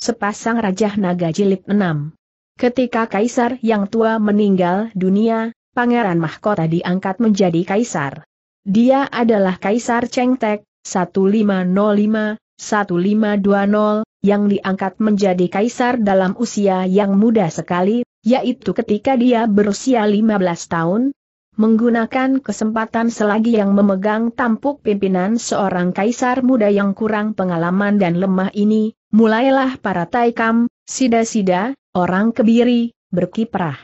sepasang Raja Naga Jilid 6. Ketika Kaisar yang tua meninggal dunia, Pangeran Mahkota diangkat menjadi Kaisar. Dia adalah Kaisar Cengtek, 1505-1520, yang diangkat menjadi Kaisar dalam usia yang muda sekali, yaitu ketika dia berusia 15 tahun, menggunakan kesempatan selagi yang memegang tampuk pimpinan seorang kaisar muda yang kurang pengalaman dan lemah ini, Mulailah para taikam, sida-sida, orang kebiri, berkiprah.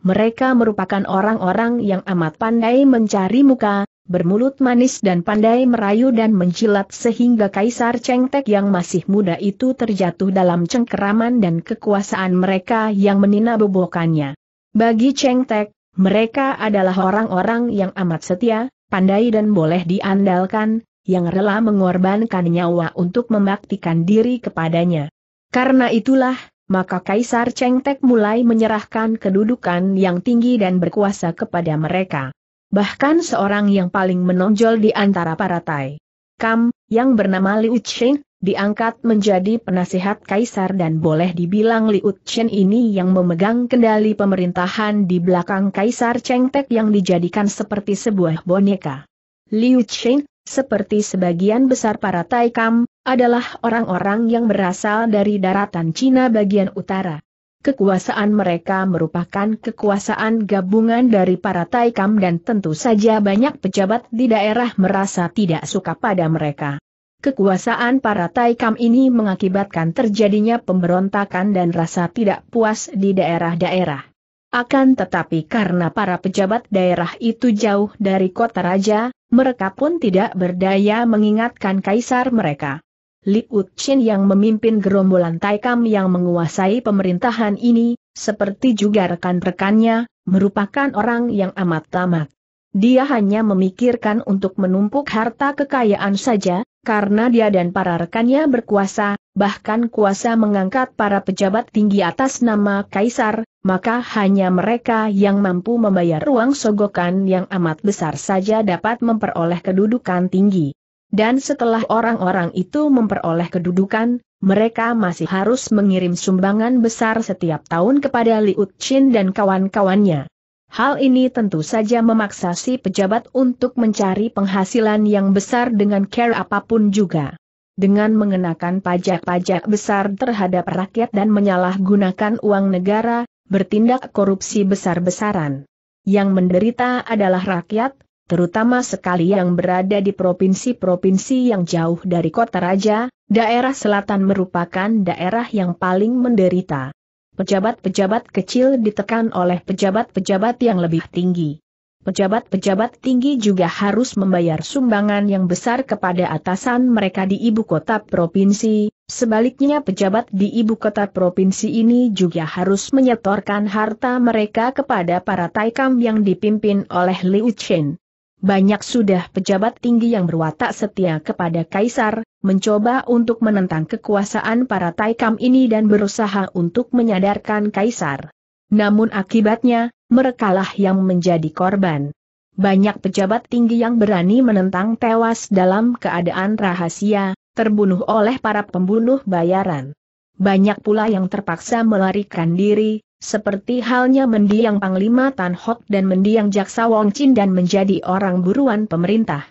Mereka merupakan orang-orang yang amat pandai mencari muka, bermulut manis dan pandai merayu dan menjilat sehingga Kaisar Cengtek yang masih muda itu terjatuh dalam cengkeraman dan kekuasaan mereka yang menina bobokannya. Bagi Cengtek, mereka adalah orang-orang yang amat setia, pandai dan boleh diandalkan, yang rela mengorbankan nyawa untuk membaktikan diri kepadanya. Karena itulah, maka Kaisar Chengtek mulai menyerahkan kedudukan yang tinggi dan berkuasa kepada mereka. Bahkan seorang yang paling menonjol di antara para Tai. Kam, yang bernama Liu Chen, diangkat menjadi penasehat kaisar dan boleh dibilang Liu Chen ini yang memegang kendali pemerintahan di belakang kaisar Cheng yang dijadikan seperti sebuah boneka. Liu Chen, seperti sebagian besar para Taikam, adalah orang-orang yang berasal dari daratan Cina bagian utara. Kekuasaan mereka merupakan kekuasaan gabungan dari para Taikam dan tentu saja banyak pejabat di daerah merasa tidak suka pada mereka. Kekuasaan para Taikam ini mengakibatkan terjadinya pemberontakan dan rasa tidak puas di daerah-daerah. Akan tetapi karena para pejabat daerah itu jauh dari kota raja, mereka pun tidak berdaya mengingatkan kaisar mereka. Li Chin yang memimpin gerombolan Taikam yang menguasai pemerintahan ini, seperti juga rekan-rekannya, merupakan orang yang amat tamak. Dia hanya memikirkan untuk menumpuk harta kekayaan saja, karena dia dan para rekannya berkuasa, bahkan kuasa mengangkat para pejabat tinggi atas nama kaisar, maka hanya mereka yang mampu membayar ruang sogokan yang amat besar saja dapat memperoleh kedudukan tinggi. Dan setelah orang-orang itu memperoleh kedudukan, mereka masih harus mengirim sumbangan besar setiap tahun kepada Liu Qin dan kawan-kawannya. Hal ini tentu saja memaksa si pejabat untuk mencari penghasilan yang besar dengan care apapun juga. Dengan mengenakan pajak-pajak besar terhadap rakyat dan menyalahgunakan uang negara, bertindak korupsi besar-besaran. Yang menderita adalah rakyat, terutama sekali yang berada di provinsi-provinsi yang jauh dari kota raja, daerah selatan merupakan daerah yang paling menderita. Pejabat-pejabat kecil ditekan oleh pejabat-pejabat yang lebih tinggi. Pejabat-pejabat tinggi juga harus membayar sumbangan yang besar kepada atasan mereka di ibu kota provinsi, sebaliknya pejabat di ibu kota provinsi ini juga harus menyetorkan harta mereka kepada para taikam yang dipimpin oleh Liu Chen banyak sudah pejabat tinggi yang berwatak setia kepada Kaisar, mencoba untuk menentang kekuasaan para Taikam ini dan berusaha untuk menyadarkan Kaisar. Namun akibatnya, merekalah yang menjadi korban. Banyak pejabat tinggi yang berani menentang tewas dalam keadaan rahasia, terbunuh oleh para pembunuh bayaran. Banyak pula yang terpaksa melarikan diri, seperti halnya mendiang Panglima Tan Hock dan mendiang Jaksa Wong Chin dan menjadi orang buruan pemerintah.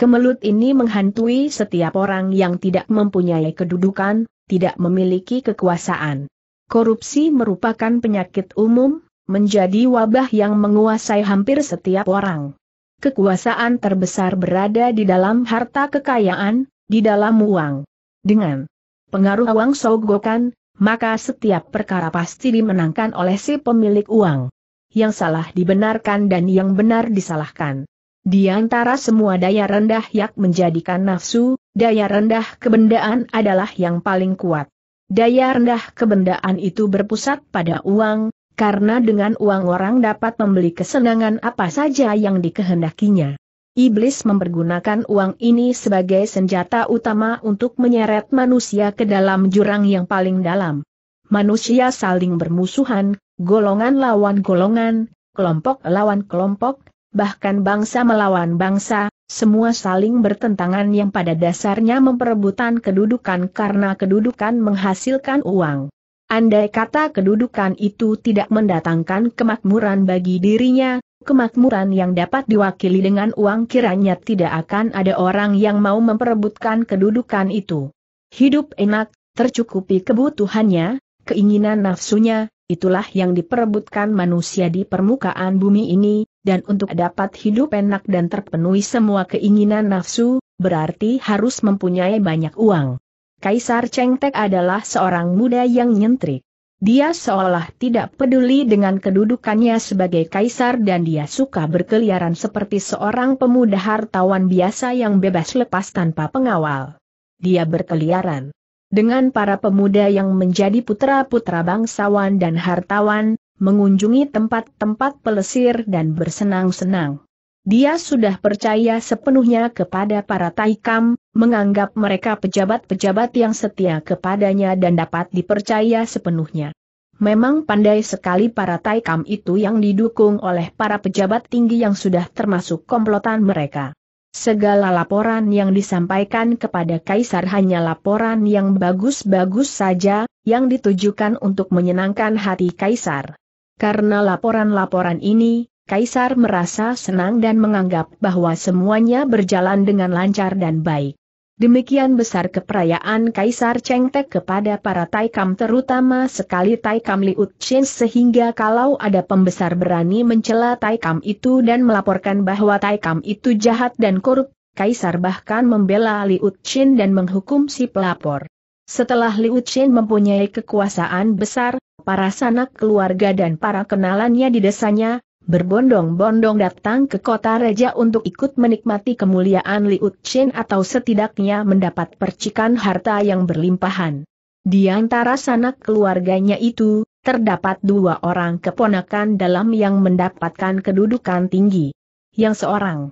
Kemelut ini menghantui setiap orang yang tidak mempunyai kedudukan, tidak memiliki kekuasaan. Korupsi merupakan penyakit umum, menjadi wabah yang menguasai hampir setiap orang. Kekuasaan terbesar berada di dalam harta kekayaan, di dalam uang. Dengan pengaruh uang sogokan, maka setiap perkara pasti dimenangkan oleh si pemilik uang. Yang salah dibenarkan dan yang benar disalahkan. Di antara semua daya rendah yang menjadikan nafsu, daya rendah kebendaan adalah yang paling kuat. Daya rendah kebendaan itu berpusat pada uang, karena dengan uang orang dapat membeli kesenangan apa saja yang dikehendakinya. Iblis mempergunakan uang ini sebagai senjata utama untuk menyeret manusia ke dalam jurang yang paling dalam. Manusia saling bermusuhan, golongan lawan golongan, kelompok lawan kelompok, bahkan bangsa melawan bangsa, semua saling bertentangan yang pada dasarnya memperebutkan kedudukan karena kedudukan menghasilkan uang. Andai kata kedudukan itu tidak mendatangkan kemakmuran bagi dirinya, kemakmuran yang dapat diwakili dengan uang kiranya tidak akan ada orang yang mau memperebutkan kedudukan itu. Hidup enak, tercukupi kebutuhannya, keinginan nafsunya, itulah yang diperebutkan manusia di permukaan bumi ini, dan untuk dapat hidup enak dan terpenuhi semua keinginan nafsu, berarti harus mempunyai banyak uang. Kaisar Cheng adalah seorang muda yang nyentrik. Dia seolah tidak peduli dengan kedudukannya sebagai kaisar dan dia suka berkeliaran seperti seorang pemuda hartawan biasa yang bebas lepas tanpa pengawal. Dia berkeliaran dengan para pemuda yang menjadi putra-putra bangsawan dan hartawan, mengunjungi tempat-tempat pelesir dan bersenang-senang. Dia sudah percaya sepenuhnya kepada para taikam, menganggap mereka pejabat-pejabat yang setia kepadanya dan dapat dipercaya sepenuhnya. Memang pandai sekali para Taikam itu yang didukung oleh para pejabat tinggi yang sudah termasuk komplotan mereka. Segala laporan yang disampaikan kepada Kaisar hanya laporan yang bagus-bagus saja, yang ditujukan untuk menyenangkan hati Kaisar. Karena laporan-laporan ini, Kaisar merasa senang dan menganggap bahwa semuanya berjalan dengan lancar dan baik. Demikian besar keperayaan Kaisar Chengtek kepada para Taikam terutama sekali Taikam Liut Chen sehingga kalau ada pembesar berani mencela Taikam itu dan melaporkan bahwa Taikam itu jahat dan korup, Kaisar bahkan membela Liut Chen dan menghukum si pelapor. Setelah Liut Chen mempunyai kekuasaan besar, para sanak keluarga dan para kenalannya di desanya, berbondong-bondong datang ke kota Reja untuk ikut menikmati kemuliaan Liu Chen atau setidaknya mendapat percikan harta yang berlimpahan. Di antara sanak keluarganya itu, terdapat dua orang keponakan dalam yang mendapatkan kedudukan tinggi. Yang seorang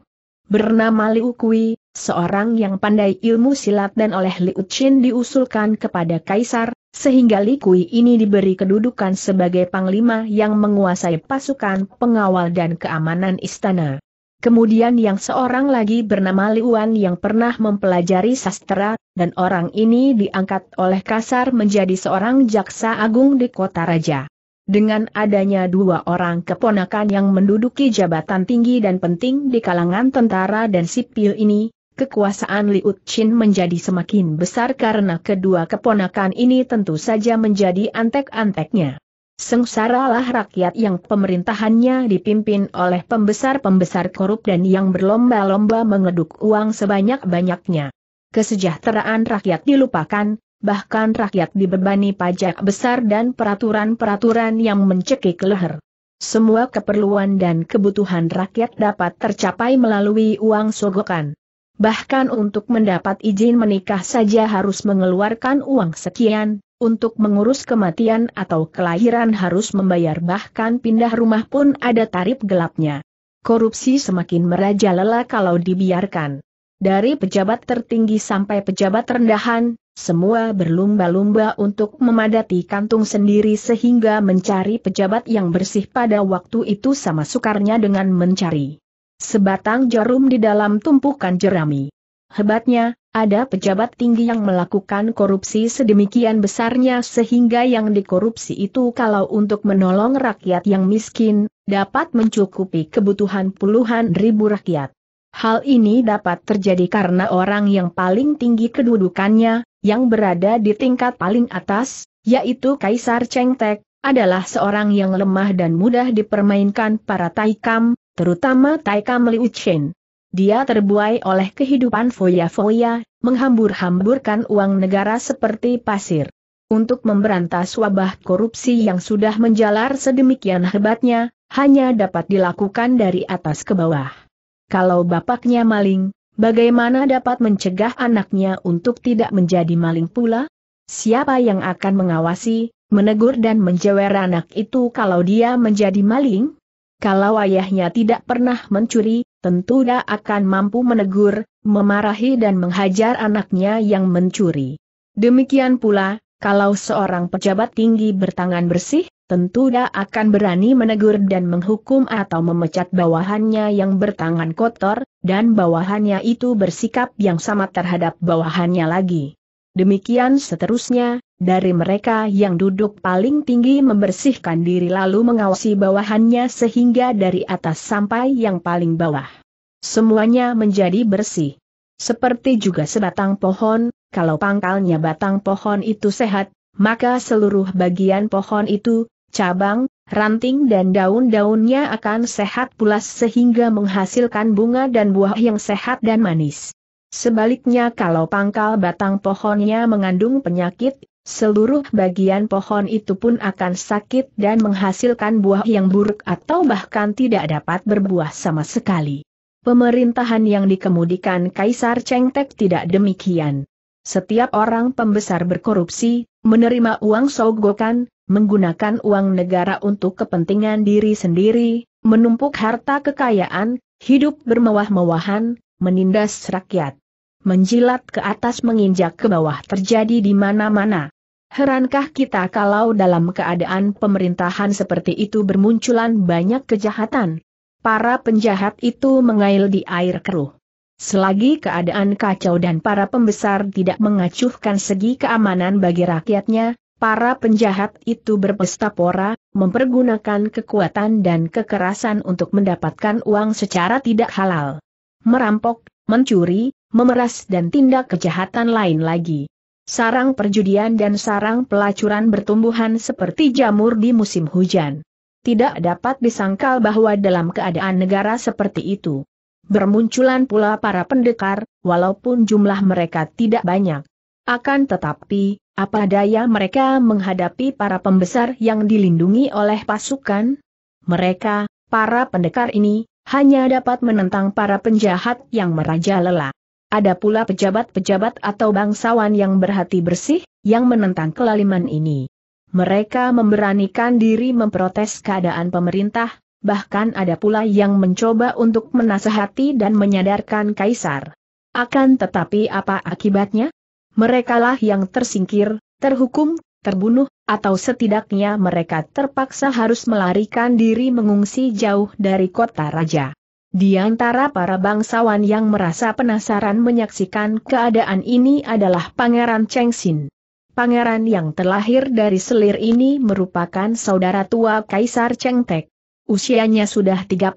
bernama Liu Kui, seorang yang pandai ilmu silat dan oleh Liu Qin diusulkan kepada Kaisar, sehingga Liu Kui ini diberi kedudukan sebagai panglima yang menguasai pasukan pengawal dan keamanan istana. Kemudian yang seorang lagi bernama Liuan yang pernah mempelajari sastra, dan orang ini diangkat oleh Kaisar menjadi seorang jaksa agung di kota raja. Dengan adanya dua orang keponakan yang menduduki jabatan tinggi dan penting di kalangan tentara dan sipil ini, kekuasaan Liu Qin menjadi semakin besar karena kedua keponakan ini tentu saja menjadi antek-anteknya. Sengsaralah rakyat yang pemerintahannya dipimpin oleh pembesar-pembesar korup dan yang berlomba-lomba mengeduk uang sebanyak-banyaknya. Kesejahteraan rakyat dilupakan, bahkan rakyat dibebani pajak besar dan peraturan-peraturan yang mencekik leher. Semua keperluan dan kebutuhan rakyat dapat tercapai melalui uang sogokan. Bahkan untuk mendapat izin menikah saja harus mengeluarkan uang sekian, untuk mengurus kematian atau kelahiran harus membayar bahkan pindah rumah pun ada tarif gelapnya. Korupsi semakin merajalela kalau dibiarkan. Dari pejabat tertinggi sampai pejabat rendahan, semua berlumba-lumba untuk memadati kantung sendiri sehingga mencari pejabat yang bersih pada waktu itu sama sukarnya dengan mencari sebatang jarum di dalam tumpukan jerami. Hebatnya, ada pejabat tinggi yang melakukan korupsi sedemikian besarnya sehingga yang dikorupsi itu kalau untuk menolong rakyat yang miskin, dapat mencukupi kebutuhan puluhan ribu rakyat. Hal ini dapat terjadi karena orang yang paling tinggi kedudukannya, yang berada di tingkat paling atas, yaitu Kaisar Cheng adalah seorang yang lemah dan mudah dipermainkan para Taikam, terutama Taikam Liu Chen. Dia terbuai oleh kehidupan foya-foya, menghambur-hamburkan uang negara seperti pasir. Untuk memberantas wabah korupsi yang sudah menjalar sedemikian hebatnya, hanya dapat dilakukan dari atas ke bawah. Kalau bapaknya maling, bagaimana dapat mencegah anaknya untuk tidak menjadi maling pula? Siapa yang akan mengawasi, menegur dan menjewer anak itu kalau dia menjadi maling? Kalau ayahnya tidak pernah mencuri, tentu dia akan mampu menegur, memarahi dan menghajar anaknya yang mencuri. Demikian pula, kalau seorang pejabat tinggi bertangan bersih, tentu dia akan berani menegur dan menghukum atau memecat bawahannya yang bertangan kotor, dan bawahannya itu bersikap yang sama terhadap bawahannya lagi. Demikian seterusnya, dari mereka yang duduk paling tinggi membersihkan diri lalu mengawasi bawahannya sehingga dari atas sampai yang paling bawah. Semuanya menjadi bersih. Seperti juga sebatang pohon, kalau pangkalnya batang pohon itu sehat, maka seluruh bagian pohon itu, cabang, ranting dan daun-daunnya akan sehat pula sehingga menghasilkan bunga dan buah yang sehat dan manis. Sebaliknya kalau pangkal batang pohonnya mengandung penyakit, seluruh bagian pohon itu pun akan sakit dan menghasilkan buah yang buruk atau bahkan tidak dapat berbuah sama sekali. Pemerintahan yang dikemudikan Kaisar Cheng tidak demikian. Setiap orang pembesar berkorupsi, menerima uang sogokan, menggunakan uang negara untuk kepentingan diri sendiri, menumpuk harta kekayaan, hidup bermewah-mewahan, menindas rakyat. Menjilat ke atas menginjak ke bawah terjadi di mana-mana. Herankah kita kalau dalam keadaan pemerintahan seperti itu bermunculan banyak kejahatan? Para penjahat itu mengail di air keruh. Selagi keadaan kacau dan para pembesar tidak mengacuhkan segi keamanan bagi rakyatnya, para penjahat itu berpesta pora, mempergunakan kekuatan dan kekerasan untuk mendapatkan uang secara tidak halal. Merampok, mencuri, memeras dan tindak kejahatan lain lagi. Sarang perjudian dan sarang pelacuran bertumbuhan seperti jamur di musim hujan. Tidak dapat disangkal bahwa dalam keadaan negara seperti itu, Bermunculan pula para pendekar, walaupun jumlah mereka tidak banyak. Akan tetapi, apa daya mereka menghadapi para pembesar yang dilindungi oleh pasukan? Mereka, para pendekar ini, hanya dapat menentang para penjahat yang merajalela. Ada pula pejabat-pejabat atau bangsawan yang berhati bersih, yang menentang kelaliman ini. Mereka memberanikan diri memprotes keadaan pemerintah, bahkan ada pula yang mencoba untuk menasehati dan menyadarkan Kaisar. Akan tetapi apa akibatnya? Merekalah yang tersingkir, terhukum, terbunuh, atau setidaknya mereka terpaksa harus melarikan diri mengungsi jauh dari kota raja. Di antara para bangsawan yang merasa penasaran menyaksikan keadaan ini adalah Pangeran Cheng Xin, Pangeran yang terlahir dari selir ini merupakan saudara tua Kaisar Cheng Chengtek. Usianya sudah 35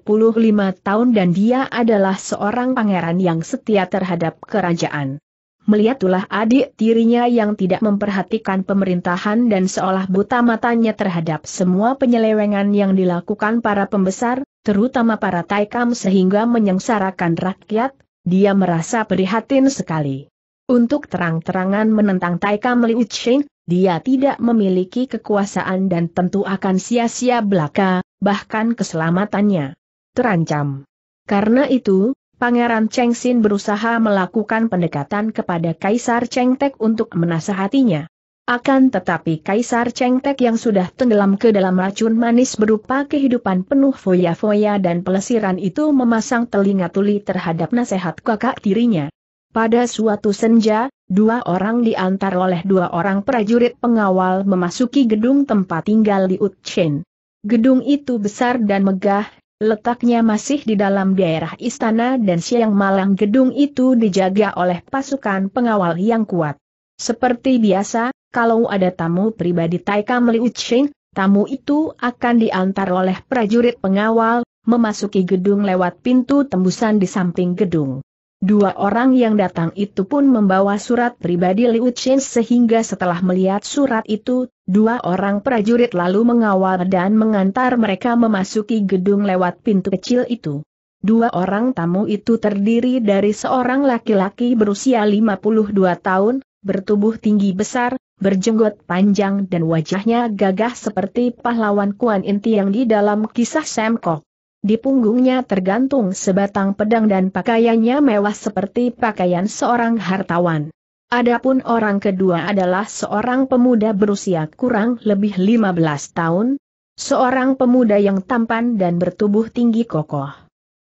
tahun dan dia adalah seorang pangeran yang setia terhadap kerajaan. Melihat ulah adik tirinya yang tidak memperhatikan pemerintahan dan seolah buta matanya terhadap semua penyelewengan yang dilakukan para pembesar, terutama para taikam sehingga menyengsarakan rakyat, dia merasa prihatin sekali. Untuk terang-terangan menentang taikam Liu Qing, dia tidak memiliki kekuasaan dan tentu akan sia-sia belaka, bahkan keselamatannya terancam. Karena itu, Pangeran Cheng Xin berusaha melakukan pendekatan kepada Kaisar Cheng Tek untuk menasehatinya. Akan tetapi Kaisar Cheng Tek yang sudah tenggelam ke dalam racun manis berupa kehidupan penuh foya-foya dan pelesiran itu memasang telinga tuli terhadap nasihat kakak tirinya. Pada suatu senja, dua orang diantar oleh dua orang prajurit pengawal memasuki gedung tempat tinggal di Chen. Gedung itu besar dan megah, letaknya masih di dalam daerah istana dan siang malam gedung itu dijaga oleh pasukan pengawal yang kuat. Seperti biasa, kalau ada tamu pribadi Taika Meliuching, tamu itu akan diantar oleh prajurit pengawal, memasuki gedung lewat pintu tembusan di samping gedung. Dua orang yang datang itu pun membawa surat pribadi Liu Chen sehingga setelah melihat surat itu, dua orang prajurit lalu mengawal dan mengantar mereka memasuki gedung lewat pintu kecil itu. Dua orang tamu itu terdiri dari seorang laki-laki berusia 52 tahun, bertubuh tinggi besar, berjenggot panjang dan wajahnya gagah seperti pahlawan Kuan Inti yang di dalam kisah Semkok. Di punggungnya tergantung sebatang pedang dan pakaiannya mewah seperti pakaian seorang hartawan. Adapun orang kedua adalah seorang pemuda berusia kurang lebih 15 tahun, seorang pemuda yang tampan dan bertubuh tinggi kokoh.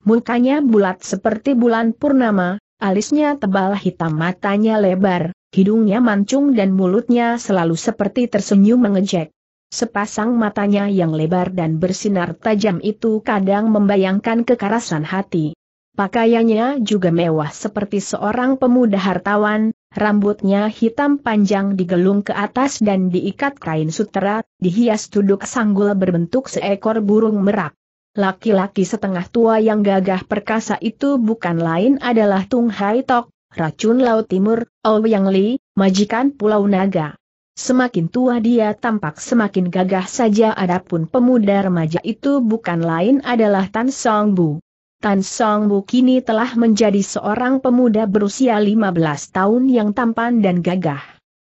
Mukanya bulat seperti bulan purnama, alisnya tebal hitam matanya lebar, hidungnya mancung dan mulutnya selalu seperti tersenyum mengejek. Sepasang matanya yang lebar dan bersinar tajam itu kadang membayangkan kekerasan hati. Pakaiannya juga mewah seperti seorang pemuda hartawan, rambutnya hitam panjang digelung ke atas dan diikat kain sutera, dihias tuduk sanggul berbentuk seekor burung merak. Laki-laki setengah tua yang gagah perkasa itu bukan lain adalah Tung Hai Tok, racun Laut Timur, Ouyang Li, majikan Pulau Naga. Semakin tua dia tampak semakin gagah saja adapun pemuda remaja itu bukan lain adalah Tan Song Bu. Tan Song Bu kini telah menjadi seorang pemuda berusia 15 tahun yang tampan dan gagah.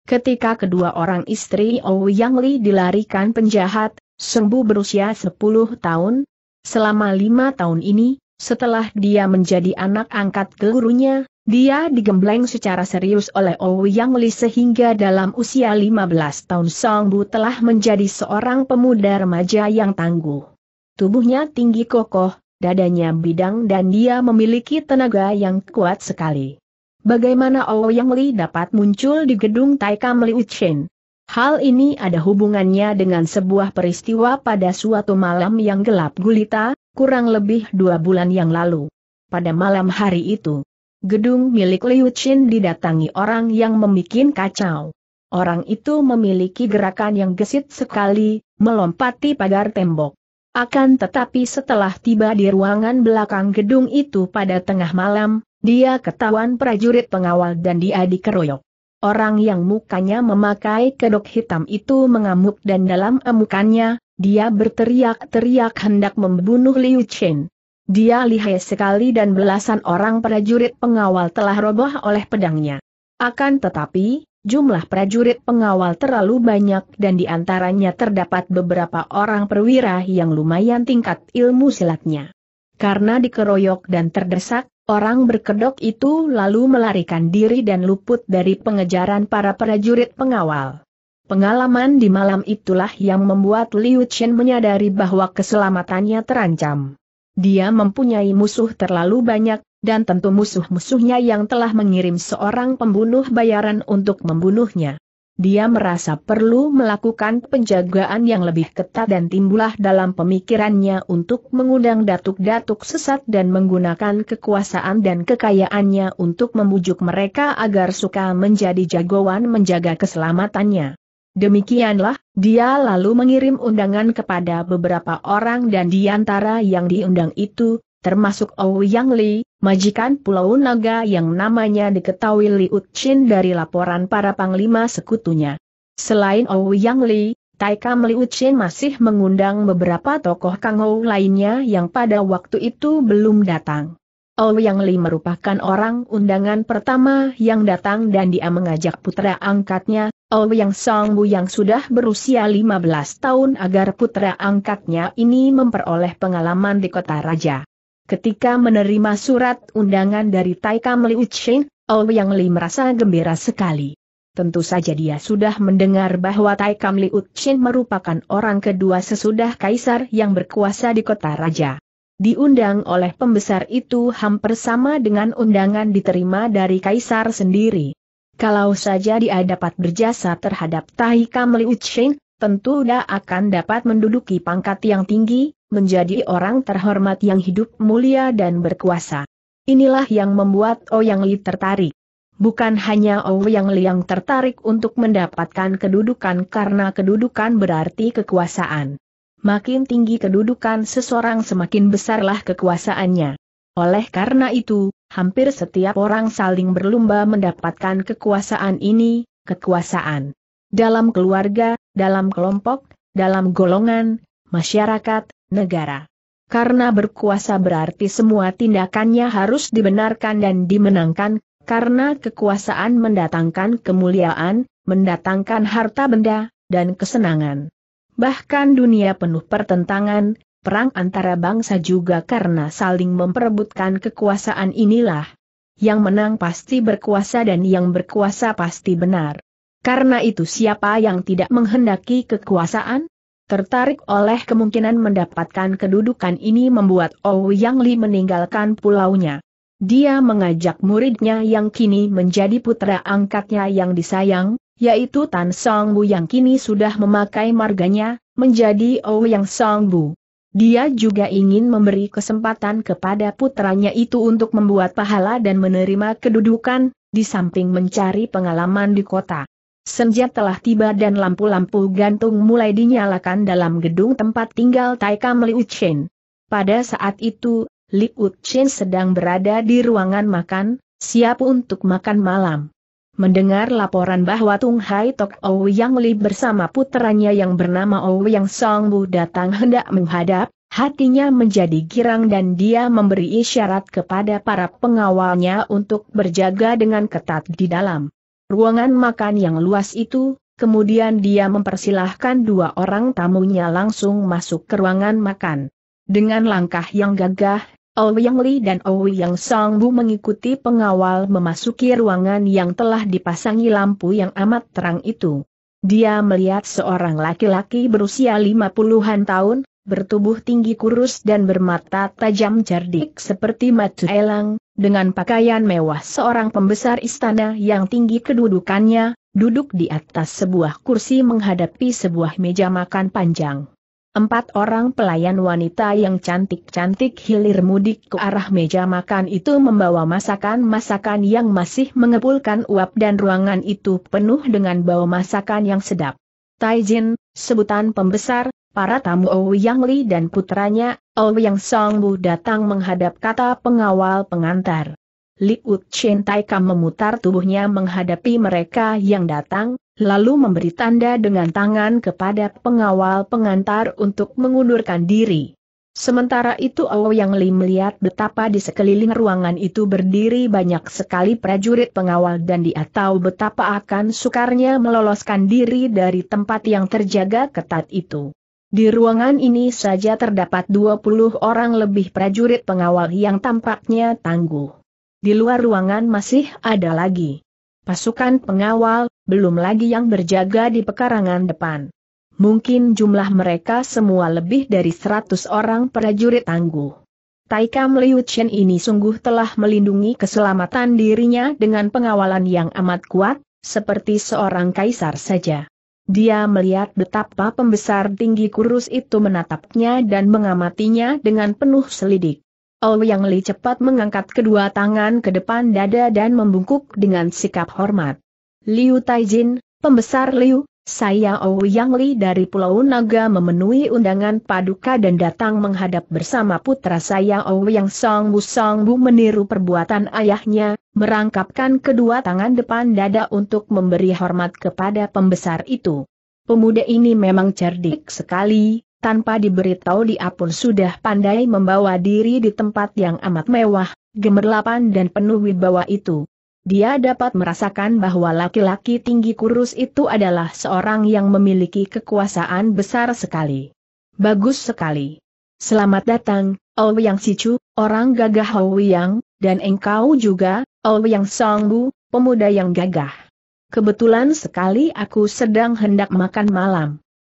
Ketika kedua orang istri Ouyang Li dilarikan penjahat, Song Bu berusia 10 tahun. Selama lima tahun ini, setelah dia menjadi anak angkat gurunya, dia digembleng secara serius oleh Ouyang Li sehingga dalam usia 15 tahun Song Bu telah menjadi seorang pemuda remaja yang tangguh. Tubuhnya tinggi kokoh, dadanya bidang dan dia memiliki tenaga yang kuat sekali. Bagaimana Ouyang Li dapat muncul di gedung Taikam Li Uchen? Hal ini ada hubungannya dengan sebuah peristiwa pada suatu malam yang gelap gulita, kurang lebih dua bulan yang lalu. Pada malam hari itu, Gedung milik Liu Qin didatangi orang yang membuat kacau. Orang itu memiliki gerakan yang gesit sekali, melompati pagar tembok. Akan tetapi setelah tiba di ruangan belakang gedung itu pada tengah malam, dia ketahuan prajurit pengawal dan dia dikeroyok. Orang yang mukanya memakai kedok hitam itu mengamuk dan dalam amukannya, dia berteriak-teriak hendak membunuh Liu Chen. Dia lihai sekali dan belasan orang prajurit pengawal telah roboh oleh pedangnya. Akan tetapi, jumlah prajurit pengawal terlalu banyak dan di antaranya terdapat beberapa orang perwira yang lumayan tingkat ilmu silatnya. Karena dikeroyok dan terdesak, orang berkedok itu lalu melarikan diri dan luput dari pengejaran para prajurit pengawal. Pengalaman di malam itulah yang membuat Liu Chen menyadari bahwa keselamatannya terancam. Dia mempunyai musuh terlalu banyak, dan tentu musuh-musuhnya yang telah mengirim seorang pembunuh bayaran untuk membunuhnya. Dia merasa perlu melakukan penjagaan yang lebih ketat dan timbulah dalam pemikirannya untuk mengundang datuk-datuk sesat dan menggunakan kekuasaan dan kekayaannya untuk membujuk mereka agar suka menjadi jagoan menjaga keselamatannya. Demikianlah, dia lalu mengirim undangan kepada beberapa orang dan di antara yang diundang itu, termasuk Yang Li, majikan Pulau Naga yang namanya diketahui Li Chin dari laporan para panglima sekutunya. Selain Yang Li, Taikam Li Chen masih mengundang beberapa tokoh Kangou lainnya yang pada waktu itu belum datang. Yang Li merupakan orang undangan pertama yang datang dan dia mengajak putra angkatnya, Ouyang oh, Bu yang sudah berusia 15 tahun agar putra angkatnya ini memperoleh pengalaman di kota raja. Ketika menerima surat undangan dari Kam Liu Qin, Ouyang oh, Li merasa gembira sekali. Tentu saja dia sudah mendengar bahwa Kam Liu Qin merupakan orang kedua sesudah kaisar yang berkuasa di kota raja. Diundang oleh pembesar itu hampir sama dengan undangan diterima dari kaisar sendiri. Kalau saja dia dapat berjasa terhadap Taika Meliu Cheng, tentu dia akan dapat menduduki pangkat yang tinggi, menjadi orang terhormat yang hidup mulia dan berkuasa. Inilah yang membuat Ouyang Li tertarik. Bukan hanya Ouyang Li yang tertarik untuk mendapatkan kedudukan karena kedudukan berarti kekuasaan. Makin tinggi kedudukan seseorang semakin besarlah kekuasaannya. Oleh karena itu, hampir setiap orang saling berlomba mendapatkan kekuasaan ini, kekuasaan. Dalam keluarga, dalam kelompok, dalam golongan, masyarakat, negara. Karena berkuasa berarti semua tindakannya harus dibenarkan dan dimenangkan, karena kekuasaan mendatangkan kemuliaan, mendatangkan harta benda, dan kesenangan. Bahkan dunia penuh pertentangan, perang antara bangsa juga karena saling memperebutkan kekuasaan inilah. Yang menang pasti berkuasa dan yang berkuasa pasti benar. Karena itu siapa yang tidak menghendaki kekuasaan? Tertarik oleh kemungkinan mendapatkan kedudukan ini membuat Ouyang Li meninggalkan pulaunya. Dia mengajak muridnya yang kini menjadi putra angkatnya yang disayang, yaitu Tan Song Bu yang kini sudah memakai marganya, menjadi Ouyang Bu. Dia juga ingin memberi kesempatan kepada putranya itu untuk membuat pahala dan menerima kedudukan, di samping mencari pengalaman di kota. Senja telah tiba dan lampu-lampu gantung mulai dinyalakan dalam gedung tempat tinggal Taikam Liu Chen. Pada saat itu, Liu Chen sedang berada di ruangan makan, siap untuk makan malam. Mendengar laporan bahwa Tung Hai Tok yang Li bersama putranya yang bernama Ouyang bu datang hendak menghadap, hatinya menjadi girang dan dia memberi isyarat kepada para pengawalnya untuk berjaga dengan ketat di dalam ruangan makan yang luas itu, kemudian dia mempersilahkan dua orang tamunya langsung masuk ke ruangan makan. Dengan langkah yang gagah, Ou Yang Li dan Ou Yang Song Bu mengikuti pengawal memasuki ruangan yang telah dipasangi lampu yang amat terang itu. Dia melihat seorang laki-laki berusia lima puluhan tahun, bertubuh tinggi kurus dan bermata tajam cerdik seperti matu elang, dengan pakaian mewah seorang pembesar istana yang tinggi kedudukannya, duduk di atas sebuah kursi menghadapi sebuah meja makan panjang. Empat orang pelayan wanita yang cantik-cantik hilir mudik ke arah meja makan itu membawa masakan-masakan yang masih mengepulkan uap dan ruangan itu penuh dengan bau masakan yang sedap. Taijin, sebutan pembesar, para tamu Ouyang Li dan putranya, Ouyang Songbu datang menghadap kata pengawal pengantar. Li Utchen Taika memutar tubuhnya menghadapi mereka yang datang, lalu memberi tanda dengan tangan kepada pengawal pengantar untuk mengundurkan diri. Sementara itu Ouyang Li melihat betapa di sekeliling ruangan itu berdiri banyak sekali prajurit pengawal dan dia tahu betapa akan sukarnya meloloskan diri dari tempat yang terjaga ketat itu. Di ruangan ini saja terdapat 20 orang lebih prajurit pengawal yang tampaknya tangguh. Di luar ruangan masih ada lagi. Pasukan pengawal, belum lagi yang berjaga di pekarangan depan. Mungkin jumlah mereka semua lebih dari 100 orang prajurit tangguh. Taikam Liu Chen ini sungguh telah melindungi keselamatan dirinya dengan pengawalan yang amat kuat, seperti seorang kaisar saja. Dia melihat betapa pembesar tinggi kurus itu menatapnya dan mengamatinya dengan penuh selidik. Ouyang oh, Li cepat mengangkat kedua tangan ke depan dada dan membungkuk dengan sikap hormat. Liu Taijin, pembesar Liu, saya Ouyang Li dari Pulau Naga memenuhi undangan Paduka dan datang menghadap bersama putra saya Ouyang Song Songbu meniru perbuatan ayahnya, merangkapkan kedua tangan depan dada untuk memberi hormat kepada pembesar itu. Pemuda ini memang cerdik sekali, tanpa diberitahu dia pun sudah pandai membawa diri di tempat yang amat mewah, gemerlapan dan penuh wibawa itu. Dia dapat merasakan bahwa laki-laki tinggi kurus itu adalah seorang yang memiliki kekuasaan besar sekali. Bagus sekali. Selamat datang, yang Sichu, orang gagah yang, dan engkau juga, Ouyang Songbu, pemuda yang gagah. Kebetulan sekali aku sedang hendak makan malam.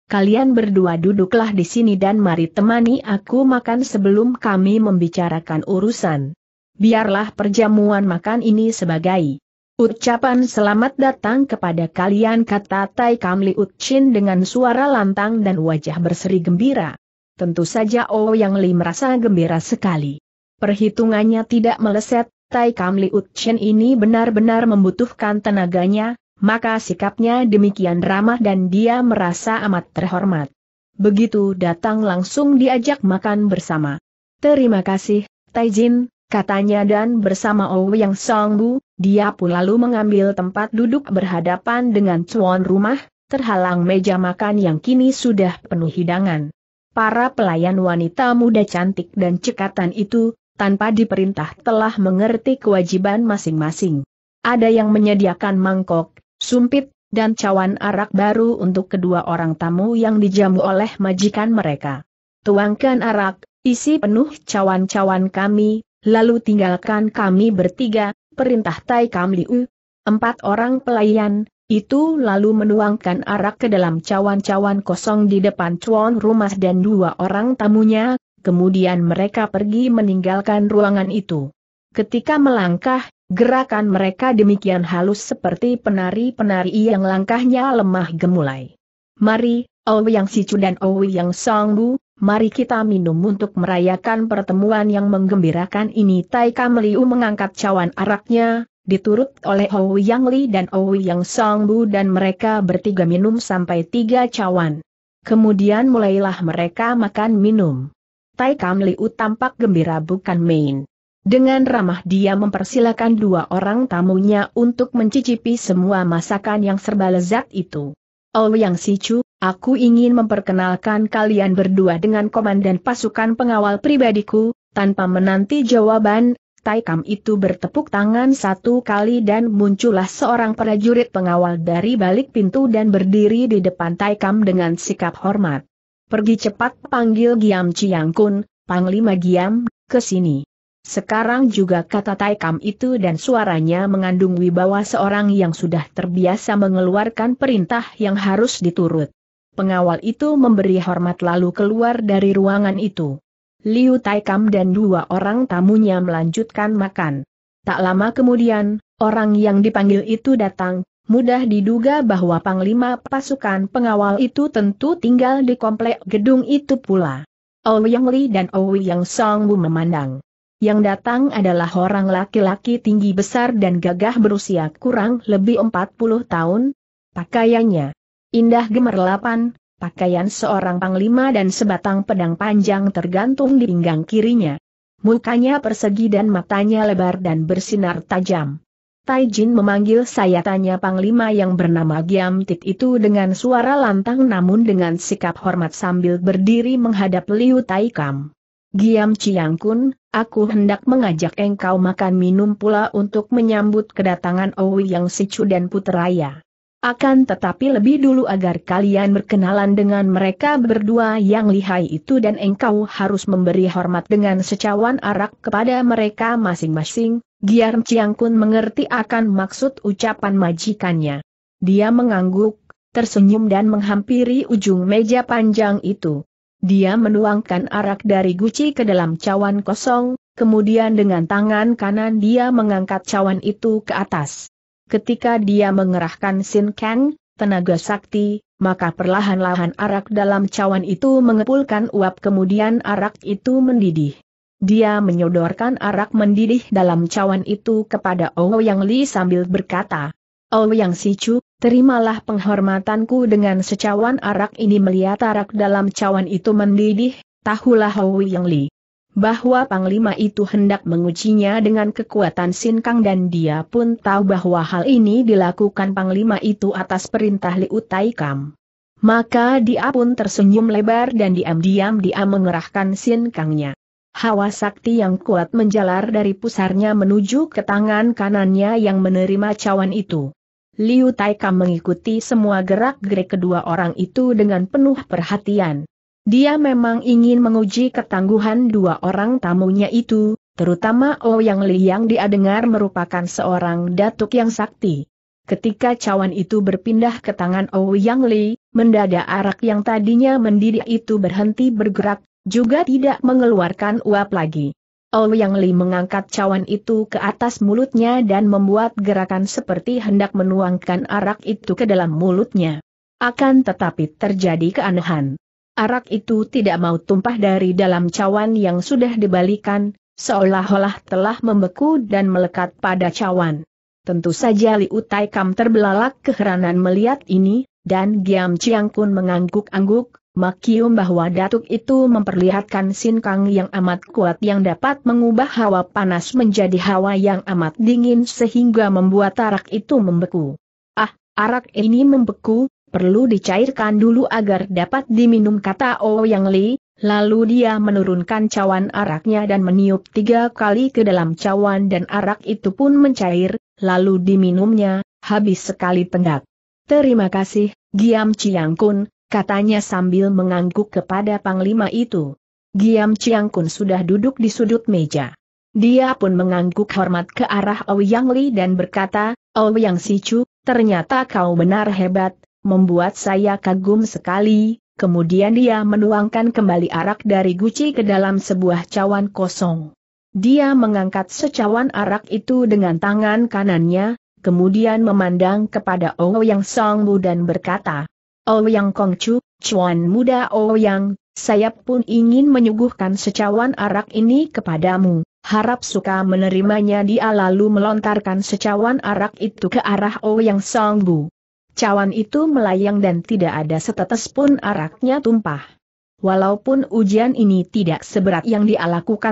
Kalian berdua duduklah di sini dan mari temani aku makan sebelum kami membicarakan urusan biarlah perjamuan makan ini sebagai ucapan selamat datang kepada kalian kata Tai Kamli Utchin dengan suara lantang dan wajah berseri gembira. Tentu saja Oh Yang Li merasa gembira sekali. Perhitungannya tidak meleset, Tai Kamli Utchin ini benar-benar membutuhkan tenaganya, maka sikapnya demikian ramah dan dia merasa amat terhormat. Begitu datang langsung diajak makan bersama. Terima kasih, Tai Jin katanya dan bersama Ouyang sanggup, dia pun lalu mengambil tempat duduk berhadapan dengan tuan rumah, terhalang meja makan yang kini sudah penuh hidangan. Para pelayan wanita muda cantik dan cekatan itu, tanpa diperintah telah mengerti kewajiban masing-masing. Ada yang menyediakan mangkok, sumpit, dan cawan arak baru untuk kedua orang tamu yang dijamu oleh majikan mereka. Tuangkan arak, isi penuh cawan-cawan kami, lalu tinggalkan kami bertiga, perintah Tai Kam Liu. Empat orang pelayan, itu lalu menuangkan arak ke dalam cawan-cawan kosong di depan cuan rumah dan dua orang tamunya, kemudian mereka pergi meninggalkan ruangan itu. Ketika melangkah, gerakan mereka demikian halus seperti penari-penari yang langkahnya lemah gemulai. Mari, Ouyang oh, Sichu dan Ouyang oh Songbu, mari kita minum untuk merayakan pertemuan yang menggembirakan ini. Tai Kamliu mengangkat cawan araknya, diturut oleh Ouyang oh Li dan Ouyang Songbu dan mereka bertiga minum sampai tiga cawan. Kemudian mulailah mereka makan minum. Tai Kamliu tampak gembira bukan main. Dengan ramah dia mempersilakan dua orang tamunya untuk mencicipi semua masakan yang serba lezat itu. Ouyang oh, Sichu, aku ingin memperkenalkan kalian berdua dengan komandan pasukan pengawal pribadiku, tanpa menanti jawaban, Taikam itu bertepuk tangan satu kali dan muncullah seorang prajurit pengawal dari balik pintu dan berdiri di depan Taikam dengan sikap hormat. Pergi cepat panggil Giam Kun, Panglima Giam, ke sini. Sekarang juga kata Taikam itu dan suaranya mengandung wibawa seorang yang sudah terbiasa mengeluarkan perintah yang harus diturut. Pengawal itu memberi hormat lalu keluar dari ruangan itu. Liu Taikam dan dua orang tamunya melanjutkan makan. Tak lama kemudian, orang yang dipanggil itu datang, mudah diduga bahwa panglima pasukan pengawal itu tentu tinggal di komplek gedung itu pula. Ouyang Li dan Ouyang Songwu memandang. Yang datang adalah orang laki-laki tinggi besar dan gagah berusia kurang lebih 40 tahun. Pakaiannya indah gemerlapan, pakaian seorang panglima dan sebatang pedang panjang tergantung di pinggang kirinya. Mukanya persegi dan matanya lebar dan bersinar tajam. Taijin memanggil saya panglima yang bernama Giam Tit itu dengan suara lantang namun dengan sikap hormat sambil berdiri menghadap Liu Taikam. Giam Chiang Kun, aku hendak mengajak engkau makan minum pula untuk menyambut kedatangan Owi yang Sicu dan Putraya. Akan tetapi lebih dulu agar kalian berkenalan dengan mereka berdua yang lihai itu dan engkau harus memberi hormat dengan secawan arak kepada mereka masing-masing, Giam Chiang Kun mengerti akan maksud ucapan majikannya. Dia mengangguk, tersenyum dan menghampiri ujung meja panjang itu. Dia menuangkan arak dari guci ke dalam cawan kosong, kemudian dengan tangan kanan dia mengangkat cawan itu ke atas. Ketika dia mengerahkan Sin Kang, tenaga sakti, maka perlahan-lahan arak dalam cawan itu mengepulkan uap kemudian arak itu mendidih. Dia menyodorkan arak mendidih dalam cawan itu kepada Ouyang Li sambil berkata, Ouyang Chu. Terimalah penghormatanku dengan secawan arak ini melihat arak dalam cawan itu mendidih, tahulah Hou Yang Li. Bahwa Panglima itu hendak mengucinya dengan kekuatan Kang dan dia pun tahu bahwa hal ini dilakukan Panglima itu atas perintah Liu Tai Kam. Maka dia pun tersenyum lebar dan diam-diam dia mengerahkan Kangnya. Hawa sakti yang kuat menjalar dari pusarnya menuju ke tangan kanannya yang menerima cawan itu. Liu Taika mengikuti semua gerak-gerik kedua orang itu dengan penuh perhatian. Dia memang ingin menguji ketangguhan dua orang tamunya itu, terutama Ouyang oh Li yang dia dengar merupakan seorang datuk yang sakti. Ketika cawan itu berpindah ke tangan Ouyang oh Li, mendadak arak yang tadinya mendidih itu berhenti bergerak, juga tidak mengeluarkan uap lagi. Oh Yang Li mengangkat cawan itu ke atas mulutnya dan membuat gerakan seperti hendak menuangkan arak itu ke dalam mulutnya. Akan tetapi terjadi keanehan. Arak itu tidak mau tumpah dari dalam cawan yang sudah dibalikan, seolah-olah telah membeku dan melekat pada cawan. Tentu saja Li Utai Kam terbelalak keheranan melihat ini, dan Giam Chiang Kun mengangguk-angguk, Makium bahwa datuk itu memperlihatkan Sin yang amat kuat yang dapat mengubah hawa panas menjadi hawa yang amat dingin sehingga membuat arak itu membeku. Ah, arak ini membeku, perlu dicairkan dulu agar dapat diminum kata Ouyang oh Yang Li, lalu dia menurunkan cawan araknya dan meniup tiga kali ke dalam cawan dan arak itu pun mencair, lalu diminumnya, habis sekali tenggak. Terima kasih, Giam Chiang Kun, katanya sambil mengangguk kepada panglima itu. Giam Chiang Kun sudah duduk di sudut meja. Dia pun mengangguk hormat ke arah Ouyang Li dan berkata, Ouyang Sichu, ternyata kau benar hebat, membuat saya kagum sekali. Kemudian dia menuangkan kembali arak dari guci ke dalam sebuah cawan kosong. Dia mengangkat secawan arak itu dengan tangan kanannya, kemudian memandang kepada Ouyang Songmu dan berkata, Ouyang oh Kongcu, Chuan Muda Ouyang, oh saya pun ingin menyuguhkan secawan arak ini kepadamu. Harap suka menerimanya dia lalu melontarkan secawan arak itu ke arah Ouyang oh Songbu. Cawan itu melayang dan tidak ada setetes pun araknya tumpah. Walaupun ujian ini tidak seberat yang dia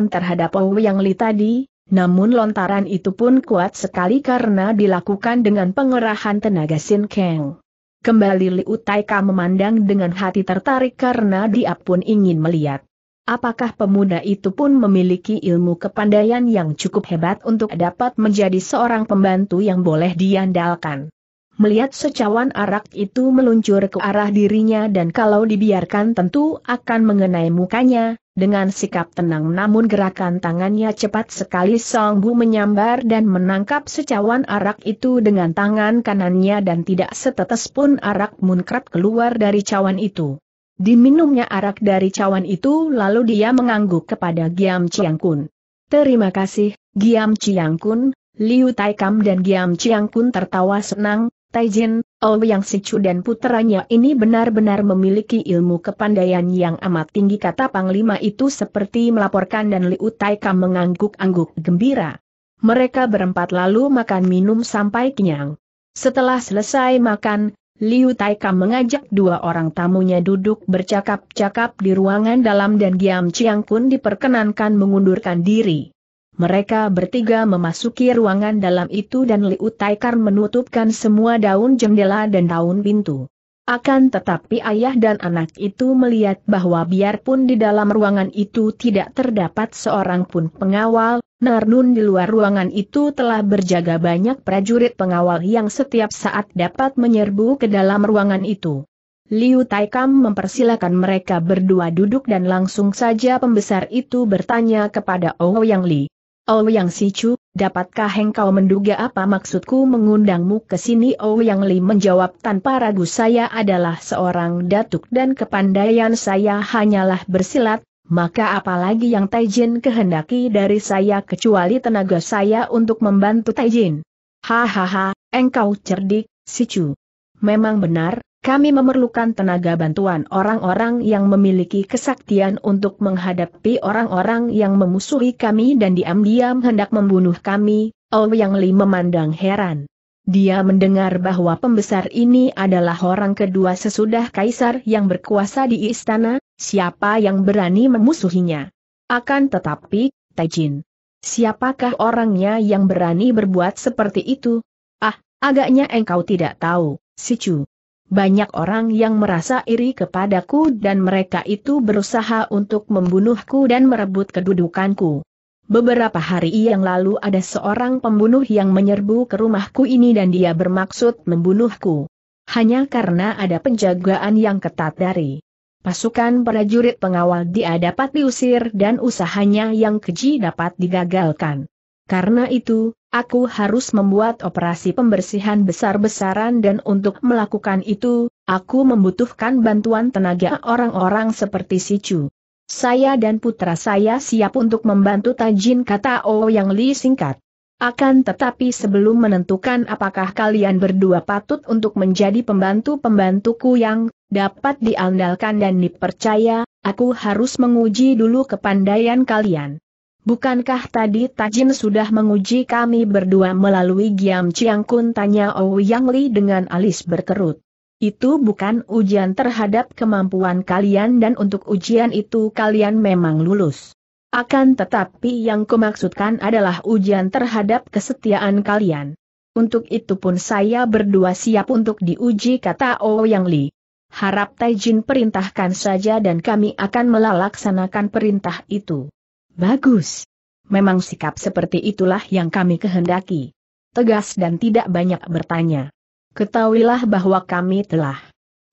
terhadap Ouyang Li tadi, namun lontaran itu pun kuat sekali karena dilakukan dengan pengerahan tenaga Sin Kang. Kembali Liu Taika memandang dengan hati tertarik karena dia pun ingin melihat. Apakah pemuda itu pun memiliki ilmu kepandaian yang cukup hebat untuk dapat menjadi seorang pembantu yang boleh diandalkan? Melihat secawan arak itu meluncur ke arah dirinya dan kalau dibiarkan tentu akan mengenai mukanya, dengan sikap tenang namun gerakan tangannya cepat sekali Song Bu menyambar dan menangkap secawan arak itu dengan tangan kanannya dan tidak setetes pun arak munkrat keluar dari cawan itu. Diminumnya arak dari cawan itu lalu dia mengangguk kepada Giam Chiang Kun. Terima kasih, Giam Chiang Kun, Liu Taikam dan Giam Chiang Kun tertawa senang, Taijin, oh yang Sichu dan puteranya ini benar-benar memiliki ilmu kepandaian yang amat tinggi kata Panglima itu seperti melaporkan dan Liu Taika mengangguk-angguk gembira. Mereka berempat lalu makan minum sampai kenyang. Setelah selesai makan, Liu Taika mengajak dua orang tamunya duduk bercakap-cakap di ruangan dalam dan Giam Chiang Kun diperkenankan mengundurkan diri mereka bertiga memasuki ruangan dalam itu dan Liu Taikar menutupkan semua daun jendela dan daun pintu. Akan tetapi ayah dan anak itu melihat bahwa biarpun di dalam ruangan itu tidak terdapat seorang pun pengawal, Narnun di luar ruangan itu telah berjaga banyak prajurit pengawal yang setiap saat dapat menyerbu ke dalam ruangan itu. Liu Taikam mempersilahkan mereka berdua duduk dan langsung saja pembesar itu bertanya kepada Ouyang Li, Ouyang Sicu, dapatkah engkau menduga apa maksudku mengundangmu ke sini? yang Li menjawab tanpa ragu saya adalah seorang datuk dan kepandaian saya hanyalah bersilat, maka apalagi yang Taijin kehendaki dari saya kecuali tenaga saya untuk membantu Taijin. Hahaha, engkau cerdik, Si Chu. Memang benar, kami memerlukan tenaga bantuan orang-orang yang memiliki kesaktian untuk menghadapi orang-orang yang memusuhi kami dan diam-diam hendak membunuh kami, Oh Yang Li memandang heran. Dia mendengar bahwa pembesar ini adalah orang kedua sesudah kaisar yang berkuasa di istana, siapa yang berani memusuhinya? Akan tetapi, Tejin. Siapakah orangnya yang berani berbuat seperti itu? Ah, agaknya engkau tidak tahu, Sicu. Banyak orang yang merasa iri kepadaku dan mereka itu berusaha untuk membunuhku dan merebut kedudukanku. Beberapa hari yang lalu ada seorang pembunuh yang menyerbu ke rumahku ini dan dia bermaksud membunuhku. Hanya karena ada penjagaan yang ketat dari pasukan prajurit pengawal dia dapat diusir dan usahanya yang keji dapat digagalkan. Karena itu, aku harus membuat operasi pembersihan besar-besaran dan untuk melakukan itu, aku membutuhkan bantuan tenaga orang-orang seperti si Chu. Saya dan putra saya siap untuk membantu Tajin kata O yang Li singkat. Akan tetapi sebelum menentukan apakah kalian berdua patut untuk menjadi pembantu-pembantuku yang dapat diandalkan dan dipercaya, aku harus menguji dulu kepandaian kalian. Bukankah tadi Tajin sudah menguji kami berdua melalui Giam Chiang Kun tanya Ouyang Li dengan alis berkerut. Itu bukan ujian terhadap kemampuan kalian dan untuk ujian itu kalian memang lulus. Akan tetapi yang kumaksudkan adalah ujian terhadap kesetiaan kalian. Untuk itu pun saya berdua siap untuk diuji kata Ouyang Li. Harap Tajin perintahkan saja dan kami akan melaksanakan perintah itu. Bagus. Memang sikap seperti itulah yang kami kehendaki. Tegas dan tidak banyak bertanya. Ketahuilah bahwa kami telah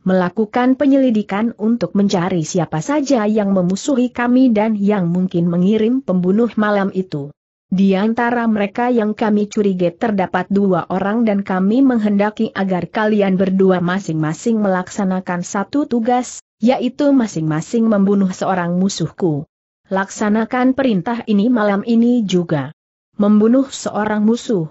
melakukan penyelidikan untuk mencari siapa saja yang memusuhi kami dan yang mungkin mengirim pembunuh malam itu. Di antara mereka yang kami curiga terdapat dua orang dan kami menghendaki agar kalian berdua masing-masing melaksanakan satu tugas, yaitu masing-masing membunuh seorang musuhku. Laksanakan perintah ini malam ini juga. Membunuh seorang musuh.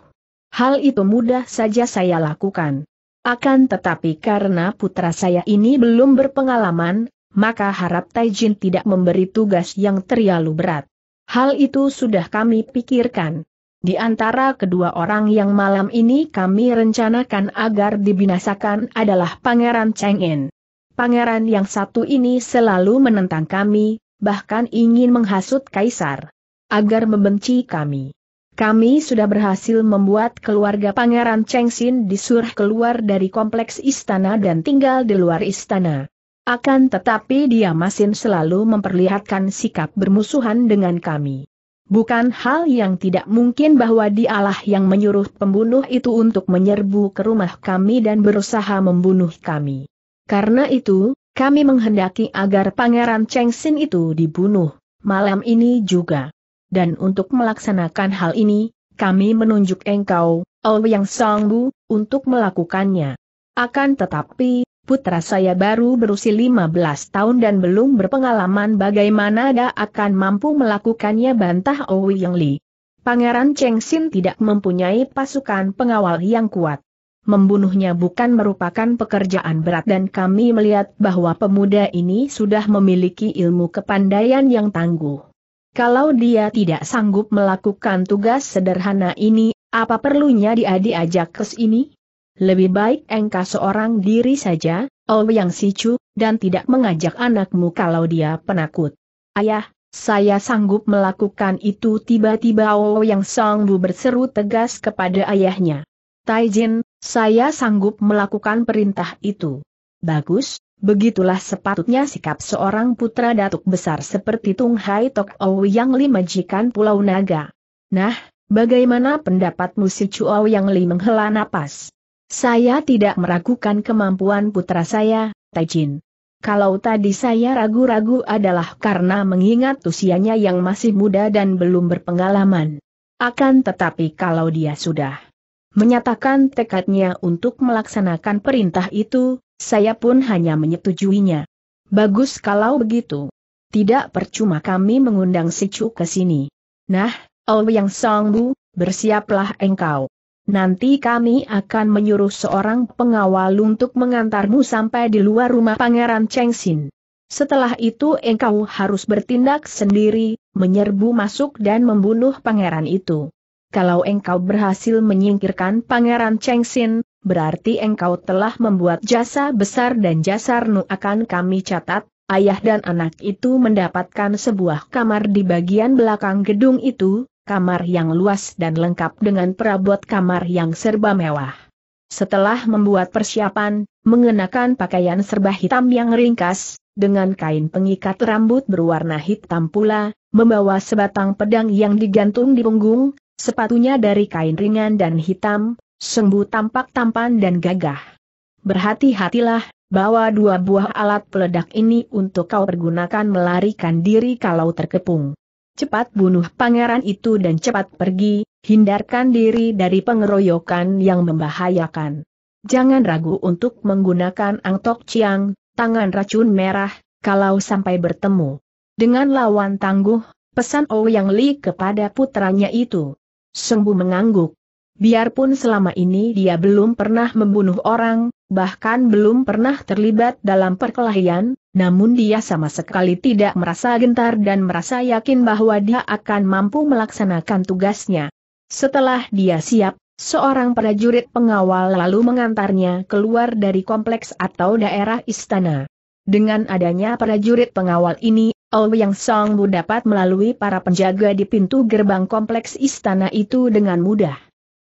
Hal itu mudah saja saya lakukan. Akan tetapi karena putra saya ini belum berpengalaman, maka harap Taijin tidak memberi tugas yang terlalu berat. Hal itu sudah kami pikirkan. Di antara kedua orang yang malam ini kami rencanakan agar dibinasakan adalah Pangeran Cheng Pangeran yang satu ini selalu menentang kami, bahkan ingin menghasut kaisar agar membenci kami. Kami sudah berhasil membuat keluarga Pangeran Chengxin disuruh keluar dari kompleks istana dan tinggal di luar istana. Akan tetapi dia masih selalu memperlihatkan sikap bermusuhan dengan kami. Bukan hal yang tidak mungkin bahwa dialah yang menyuruh pembunuh itu untuk menyerbu ke rumah kami dan berusaha membunuh kami. Karena itu, kami menghendaki agar Pangeran Cheng Sin itu dibunuh, malam ini juga. Dan untuk melaksanakan hal ini, kami menunjuk engkau, Ouyang Yang Bu, untuk melakukannya. Akan tetapi, putra saya baru berusia 15 tahun dan belum berpengalaman bagaimana dia akan mampu melakukannya bantah Ouyang Yang Li. Pangeran Cheng Sin tidak mempunyai pasukan pengawal yang kuat. Membunuhnya bukan merupakan pekerjaan berat dan kami melihat bahwa pemuda ini sudah memiliki ilmu kepandaian yang tangguh. Kalau dia tidak sanggup melakukan tugas sederhana ini, apa perlunya dia diajak ke sini? Lebih baik engkau seorang diri saja, Oh Yang Sicu, dan tidak mengajak anakmu kalau dia penakut. Ayah, saya sanggup melakukan itu tiba-tiba Oh Yang Songbu berseru tegas kepada ayahnya. Taijin, saya sanggup melakukan perintah itu. Bagus, begitulah sepatutnya sikap seorang putra datuk besar seperti Tung Hai Tok Ou yang Li majikan Pulau Naga. Nah, bagaimana pendapatmu si Chuo yang Li menghela nafas? Saya tidak meragukan kemampuan putra saya, Taijin. Kalau tadi saya ragu-ragu adalah karena mengingat usianya yang masih muda dan belum berpengalaman. Akan tetapi kalau dia sudah menyatakan tekadnya untuk melaksanakan perintah itu, saya pun hanya menyetujuinya. Bagus kalau begitu. Tidak percuma kami mengundang si Chu ke sini. Nah, Ouyang Songbu, bersiaplah engkau. Nanti kami akan menyuruh seorang pengawal untuk mengantarmu sampai di luar rumah Pangeran Cheng Xin. Setelah itu engkau harus bertindak sendiri, menyerbu masuk dan membunuh pangeran itu kalau engkau berhasil menyingkirkan Pangeran Cheng Xin, berarti engkau telah membuat jasa besar dan jasa renu akan kami catat, ayah dan anak itu mendapatkan sebuah kamar di bagian belakang gedung itu, kamar yang luas dan lengkap dengan perabot kamar yang serba mewah. Setelah membuat persiapan, mengenakan pakaian serba hitam yang ringkas, dengan kain pengikat rambut berwarna hitam pula, membawa sebatang pedang yang digantung di punggung, Sepatunya dari kain ringan dan hitam, sembu tampak tampan dan gagah. Berhati-hatilah, bawa dua buah alat peledak ini untuk kau pergunakan melarikan diri kalau terkepung. Cepat bunuh pangeran itu dan cepat pergi, hindarkan diri dari pengeroyokan yang membahayakan. Jangan ragu untuk menggunakan angtok ciang, tangan racun merah, kalau sampai bertemu. Dengan lawan tangguh, pesan Ouyang Li kepada putranya itu. Sembu mengangguk. Biarpun selama ini dia belum pernah membunuh orang, bahkan belum pernah terlibat dalam perkelahian, namun dia sama sekali tidak merasa gentar dan merasa yakin bahwa dia akan mampu melaksanakan tugasnya. Setelah dia siap, seorang prajurit pengawal lalu mengantarnya keluar dari kompleks atau daerah istana. Dengan adanya prajurit pengawal ini, Ouyang Songbu dapat melalui para penjaga di pintu gerbang kompleks istana itu dengan mudah.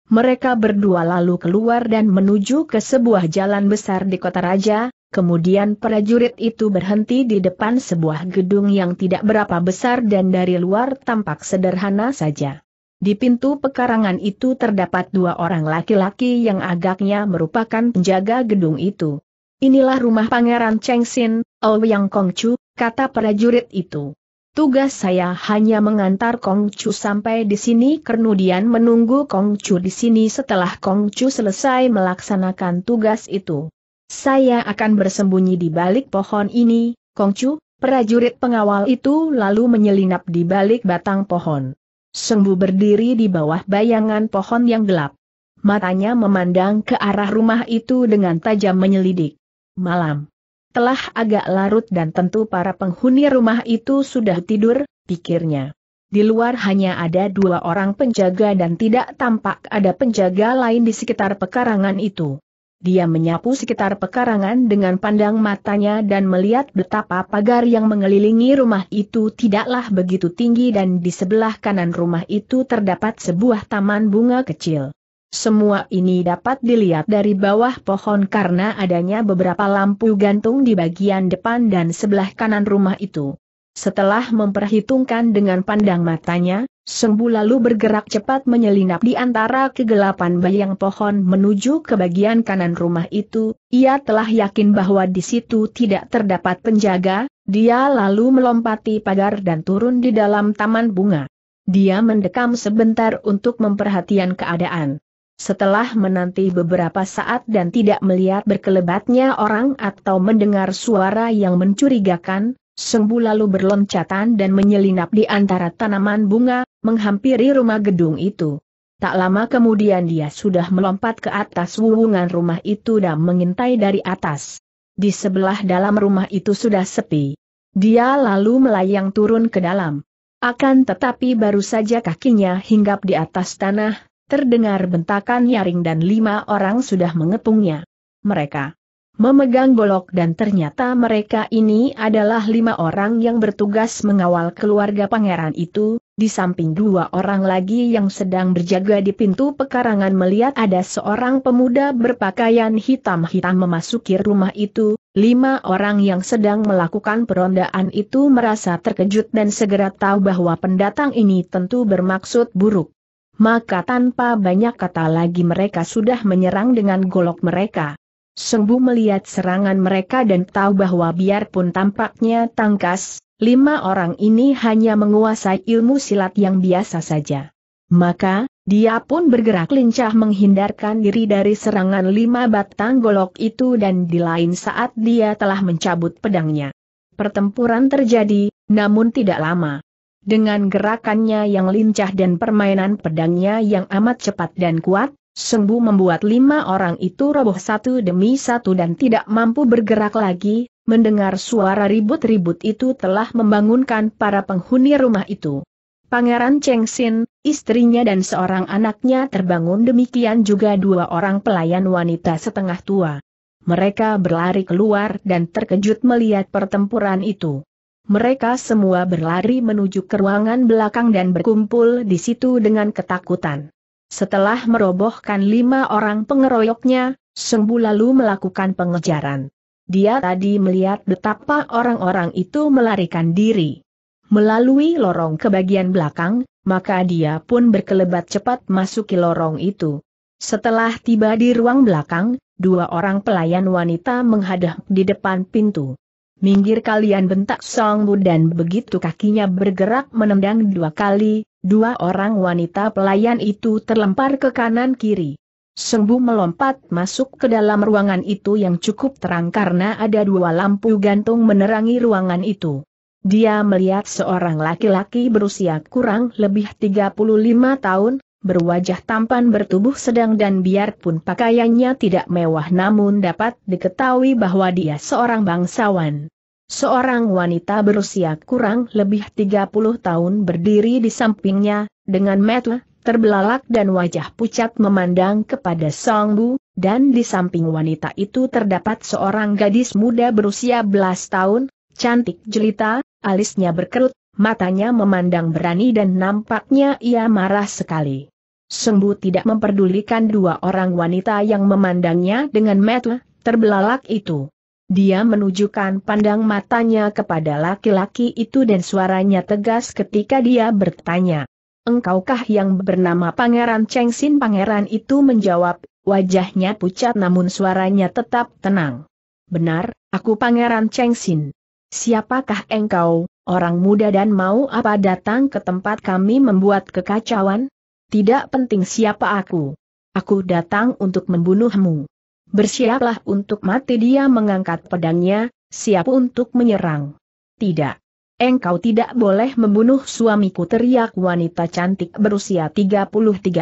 Mereka berdua lalu keluar dan menuju ke sebuah jalan besar di kota raja, kemudian prajurit itu berhenti di depan sebuah gedung yang tidak berapa besar dan dari luar tampak sederhana saja. Di pintu pekarangan itu terdapat dua orang laki-laki yang agaknya merupakan penjaga gedung itu. Inilah rumah Pangeran Cheng Chengsin, Ouyang Chu, kata prajurit itu. Tugas saya hanya mengantar Kong Chu sampai di sini kemudian menunggu Kong Chu di sini setelah Kong Chu selesai melaksanakan tugas itu. Saya akan bersembunyi di balik pohon ini, Kong Chu, prajurit pengawal itu lalu menyelinap di balik batang pohon. Sengbu berdiri di bawah bayangan pohon yang gelap. Matanya memandang ke arah rumah itu dengan tajam menyelidik. Malam telah agak larut dan tentu para penghuni rumah itu sudah tidur, pikirnya. Di luar hanya ada dua orang penjaga dan tidak tampak ada penjaga lain di sekitar pekarangan itu. Dia menyapu sekitar pekarangan dengan pandang matanya dan melihat betapa pagar yang mengelilingi rumah itu tidaklah begitu tinggi dan di sebelah kanan rumah itu terdapat sebuah taman bunga kecil. Semua ini dapat dilihat dari bawah pohon karena adanya beberapa lampu gantung di bagian depan dan sebelah kanan rumah itu. Setelah memperhitungkan dengan pandang matanya, Sembu lalu bergerak cepat menyelinap di antara kegelapan bayang pohon menuju ke bagian kanan rumah itu, ia telah yakin bahwa di situ tidak terdapat penjaga, dia lalu melompati pagar dan turun di dalam taman bunga. Dia mendekam sebentar untuk memperhatikan keadaan. Setelah menanti beberapa saat dan tidak melihat berkelebatnya orang atau mendengar suara yang mencurigakan, Sembu lalu berloncatan dan menyelinap di antara tanaman bunga, menghampiri rumah gedung itu. Tak lama kemudian dia sudah melompat ke atas wuwungan rumah itu dan mengintai dari atas. Di sebelah dalam rumah itu sudah sepi. Dia lalu melayang turun ke dalam. Akan tetapi baru saja kakinya hinggap di atas tanah, Terdengar bentakan nyaring dan lima orang sudah mengepungnya. Mereka memegang golok dan ternyata mereka ini adalah lima orang yang bertugas mengawal keluarga pangeran itu, di samping dua orang lagi yang sedang berjaga di pintu pekarangan melihat ada seorang pemuda berpakaian hitam-hitam memasuki rumah itu, lima orang yang sedang melakukan perondaan itu merasa terkejut dan segera tahu bahwa pendatang ini tentu bermaksud buruk maka tanpa banyak kata lagi mereka sudah menyerang dengan golok mereka. Sembu melihat serangan mereka dan tahu bahwa biarpun tampaknya tangkas, lima orang ini hanya menguasai ilmu silat yang biasa saja. Maka, dia pun bergerak lincah menghindarkan diri dari serangan lima batang golok itu dan di lain saat dia telah mencabut pedangnya. Pertempuran terjadi, namun tidak lama. Dengan gerakannya yang lincah dan permainan pedangnya yang amat cepat dan kuat, Sembu membuat lima orang itu roboh satu demi satu dan tidak mampu bergerak lagi, mendengar suara ribut-ribut itu telah membangunkan para penghuni rumah itu. Pangeran Cheng Xin, istrinya dan seorang anaknya terbangun demikian juga dua orang pelayan wanita setengah tua. Mereka berlari keluar dan terkejut melihat pertempuran itu. Mereka semua berlari menuju ke ruangan belakang dan berkumpul di situ dengan ketakutan. Setelah merobohkan lima orang pengeroyoknya, Sengbu lalu melakukan pengejaran. Dia tadi melihat betapa orang-orang itu melarikan diri. Melalui lorong ke bagian belakang, maka dia pun berkelebat cepat masuki lorong itu. Setelah tiba di ruang belakang, dua orang pelayan wanita menghadap di depan pintu. Minggir kalian bentak Song Bu dan begitu kakinya bergerak menendang dua kali, dua orang wanita pelayan itu terlempar ke kanan kiri. Bu melompat masuk ke dalam ruangan itu yang cukup terang karena ada dua lampu gantung menerangi ruangan itu. Dia melihat seorang laki-laki berusia kurang lebih 35 tahun, berwajah tampan bertubuh sedang dan biarpun pakaiannya tidak mewah namun dapat diketahui bahwa dia seorang bangsawan. Seorang wanita berusia kurang lebih 30 tahun berdiri di sampingnya, dengan mata terbelalak dan wajah pucat memandang kepada Song Bu, dan di samping wanita itu terdapat seorang gadis muda berusia belas tahun, cantik jelita, alisnya berkerut, matanya memandang berani dan nampaknya ia marah sekali. Sembu tidak memperdulikan dua orang wanita yang memandangnya dengan mata terbelalak itu. Dia menunjukkan pandang matanya kepada laki-laki itu dan suaranya tegas ketika dia bertanya. Engkaukah yang bernama Pangeran Cheng Xin? Pangeran itu menjawab, wajahnya pucat namun suaranya tetap tenang. Benar, aku Pangeran Cheng Xin. Siapakah engkau, orang muda dan mau apa datang ke tempat kami membuat kekacauan? Tidak penting siapa aku. Aku datang untuk membunuhmu. Bersiaplah untuk mati dia mengangkat pedangnya, siap untuk menyerang. Tidak. Engkau tidak boleh membunuh suamiku teriak wanita cantik berusia 33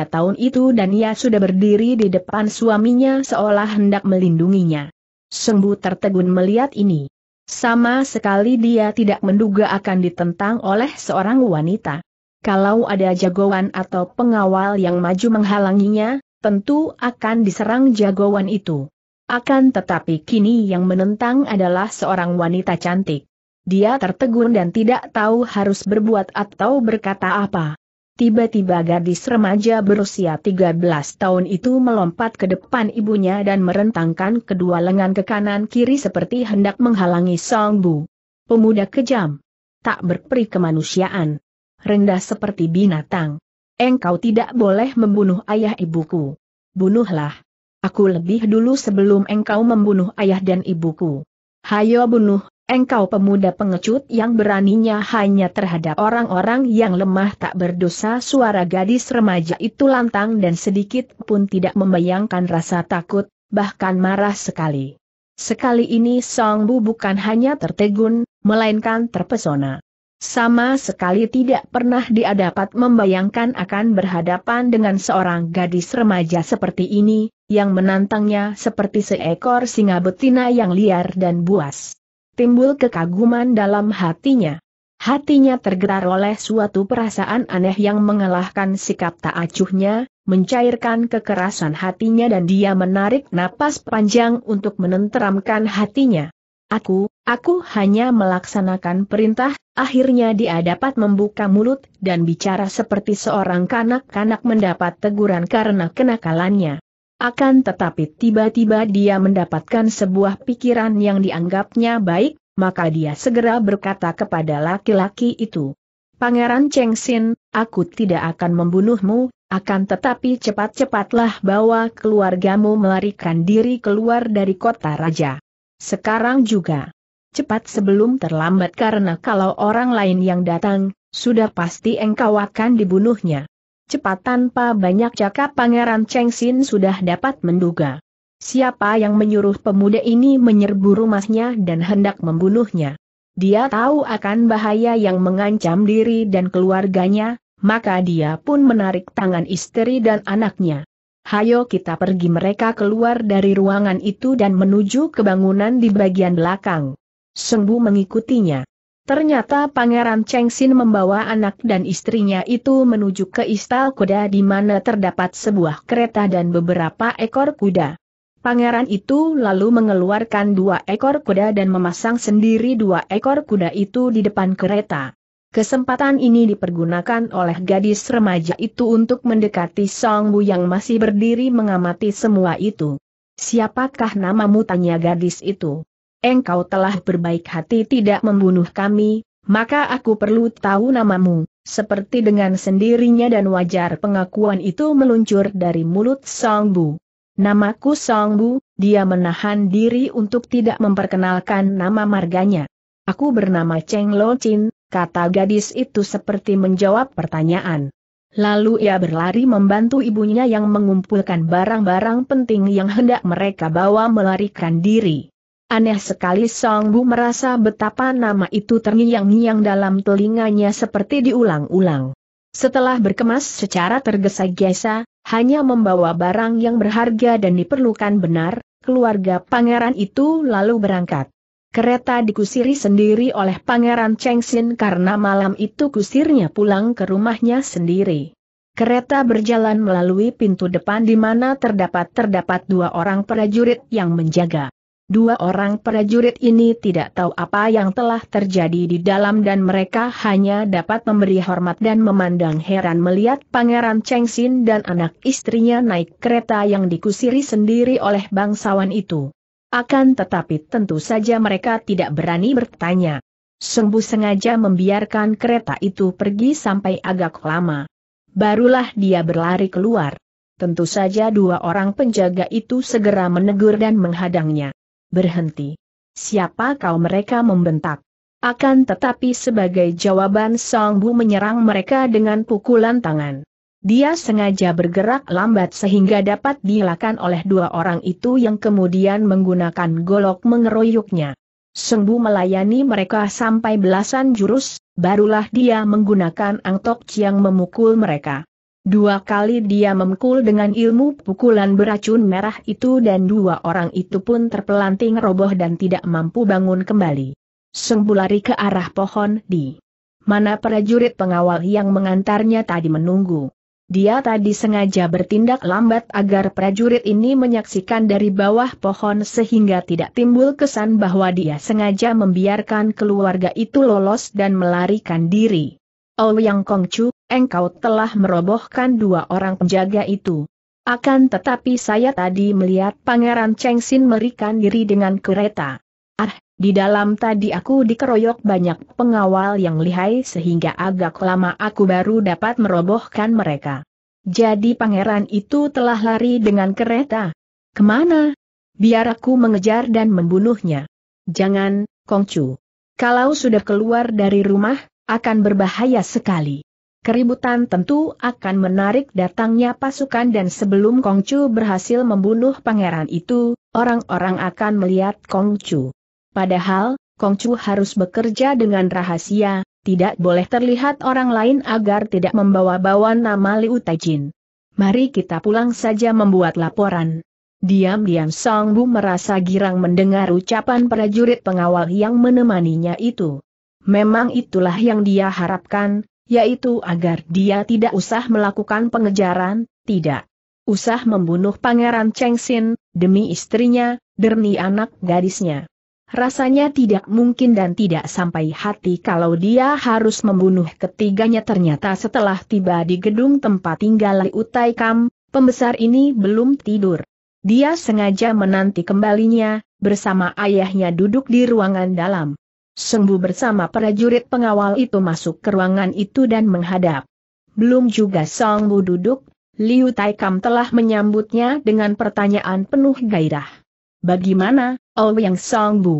tahun itu dan ia sudah berdiri di depan suaminya seolah hendak melindunginya. Sembu tertegun melihat ini. Sama sekali dia tidak menduga akan ditentang oleh seorang wanita. Kalau ada jagoan atau pengawal yang maju menghalanginya, tentu akan diserang jagoan itu. Akan tetapi kini yang menentang adalah seorang wanita cantik. Dia tertegun dan tidak tahu harus berbuat atau berkata apa. Tiba-tiba gadis remaja berusia 13 tahun itu melompat ke depan ibunya dan merentangkan kedua lengan ke kanan kiri seperti hendak menghalangi Song Bu. Pemuda kejam. Tak berperi kemanusiaan rendah seperti binatang. Engkau tidak boleh membunuh ayah ibuku. Bunuhlah. Aku lebih dulu sebelum engkau membunuh ayah dan ibuku. Hayo bunuh, engkau pemuda pengecut yang beraninya hanya terhadap orang-orang yang lemah tak berdosa. Suara gadis remaja itu lantang dan sedikit pun tidak membayangkan rasa takut, bahkan marah sekali. Sekali ini Song Bu bukan hanya tertegun, melainkan terpesona. Sama sekali tidak pernah dia dapat membayangkan akan berhadapan dengan seorang gadis remaja seperti ini, yang menantangnya seperti seekor singa betina yang liar dan buas. Timbul kekaguman dalam hatinya. Hatinya tergetar oleh suatu perasaan aneh yang mengalahkan sikap tak acuhnya, mencairkan kekerasan hatinya dan dia menarik napas panjang untuk menenteramkan hatinya. Aku, aku hanya melaksanakan perintah, akhirnya dia dapat membuka mulut dan bicara seperti seorang kanak-kanak mendapat teguran karena kenakalannya. Akan tetapi tiba-tiba dia mendapatkan sebuah pikiran yang dianggapnya baik, maka dia segera berkata kepada laki-laki itu. Pangeran Cheng Xin, aku tidak akan membunuhmu, akan tetapi cepat-cepatlah bawa keluargamu melarikan diri keluar dari kota raja. Sekarang juga. Cepat sebelum terlambat karena kalau orang lain yang datang, sudah pasti engkau akan dibunuhnya. Cepat tanpa banyak cakap Pangeran Cheng Xin sudah dapat menduga. Siapa yang menyuruh pemuda ini menyerbu rumahnya dan hendak membunuhnya. Dia tahu akan bahaya yang mengancam diri dan keluarganya, maka dia pun menarik tangan istri dan anaknya hayo kita pergi mereka keluar dari ruangan itu dan menuju ke bangunan di bagian belakang. Sengbu mengikutinya. Ternyata Pangeran Cheng Xin membawa anak dan istrinya itu menuju ke istal kuda di mana terdapat sebuah kereta dan beberapa ekor kuda. Pangeran itu lalu mengeluarkan dua ekor kuda dan memasang sendiri dua ekor kuda itu di depan kereta. Kesempatan ini dipergunakan oleh gadis remaja itu untuk mendekati Song Bu yang masih berdiri mengamati semua itu. Siapakah namamu tanya gadis itu? Engkau telah berbaik hati tidak membunuh kami, maka aku perlu tahu namamu. Seperti dengan sendirinya dan wajar pengakuan itu meluncur dari mulut Song Bu. Namaku Song Bu, dia menahan diri untuk tidak memperkenalkan nama marganya. Aku bernama Cheng Lo Chin, kata gadis itu seperti menjawab pertanyaan. Lalu ia berlari membantu ibunya yang mengumpulkan barang-barang penting yang hendak mereka bawa melarikan diri. Aneh sekali Song Bu merasa betapa nama itu terngiang-ngiang dalam telinganya seperti diulang-ulang. Setelah berkemas secara tergesa-gesa, hanya membawa barang yang berharga dan diperlukan benar, keluarga pangeran itu lalu berangkat. Kereta dikusiri sendiri oleh Pangeran Xin karena malam itu kusirnya pulang ke rumahnya sendiri. Kereta berjalan melalui pintu depan di mana terdapat terdapat dua orang prajurit yang menjaga. Dua orang prajurit ini tidak tahu apa yang telah terjadi di dalam dan mereka hanya dapat memberi hormat dan memandang heran melihat Pangeran Xin dan anak istrinya naik kereta yang dikusiri sendiri oleh bangsawan itu. Akan tetapi tentu saja mereka tidak berani bertanya. Sengbu sengaja membiarkan kereta itu pergi sampai agak lama. Barulah dia berlari keluar. Tentu saja dua orang penjaga itu segera menegur dan menghadangnya. Berhenti. Siapa kau mereka membentak. Akan tetapi sebagai jawaban Songbu menyerang mereka dengan pukulan tangan. Dia sengaja bergerak lambat sehingga dapat dihilangkan oleh dua orang itu yang kemudian menggunakan golok mengeroyoknya. Sengbu melayani mereka sampai belasan jurus, barulah dia menggunakan angtok yang memukul mereka. Dua kali dia memukul dengan ilmu pukulan beracun merah itu dan dua orang itu pun terpelanting roboh dan tidak mampu bangun kembali. Sengbu lari ke arah pohon di mana prajurit pengawal yang mengantarnya tadi menunggu. Dia tadi sengaja bertindak lambat agar prajurit ini menyaksikan dari bawah pohon sehingga tidak timbul kesan bahwa dia sengaja membiarkan keluarga itu lolos dan melarikan diri. Oh Yang Kongcu, engkau telah merobohkan dua orang penjaga itu. Akan tetapi saya tadi melihat Pangeran Cheng Xin merikan diri dengan kereta. Ah, di dalam tadi aku dikeroyok banyak pengawal yang lihai sehingga agak lama aku baru dapat merobohkan mereka. Jadi pangeran itu telah lari dengan kereta. Kemana? Biar aku mengejar dan membunuhnya. Jangan, Kongcu. Kalau sudah keluar dari rumah, akan berbahaya sekali. Keributan tentu akan menarik datangnya pasukan dan sebelum Kongcu berhasil membunuh pangeran itu, orang-orang akan melihat Kongcu. Padahal, Kongcu harus bekerja dengan rahasia, tidak boleh terlihat orang lain agar tidak membawa-bawa nama Liu Taijin. Mari kita pulang saja membuat laporan. Diam-diam Song Bu merasa girang mendengar ucapan prajurit pengawal yang menemaninya itu. Memang itulah yang dia harapkan, yaitu agar dia tidak usah melakukan pengejaran, tidak usah membunuh Pangeran Chengxin demi istrinya, demi anak gadisnya. Rasanya tidak mungkin dan tidak sampai hati kalau dia harus membunuh ketiganya ternyata setelah tiba di gedung tempat tinggal Utai Kam, pembesar ini belum tidur. Dia sengaja menanti kembalinya, bersama ayahnya duduk di ruangan dalam. Sembu bersama prajurit pengawal itu masuk ke ruangan itu dan menghadap. Belum juga Songbu duduk, Liu Taikam telah menyambutnya dengan pertanyaan penuh gairah. Bagaimana, Ouyang oh Songbu?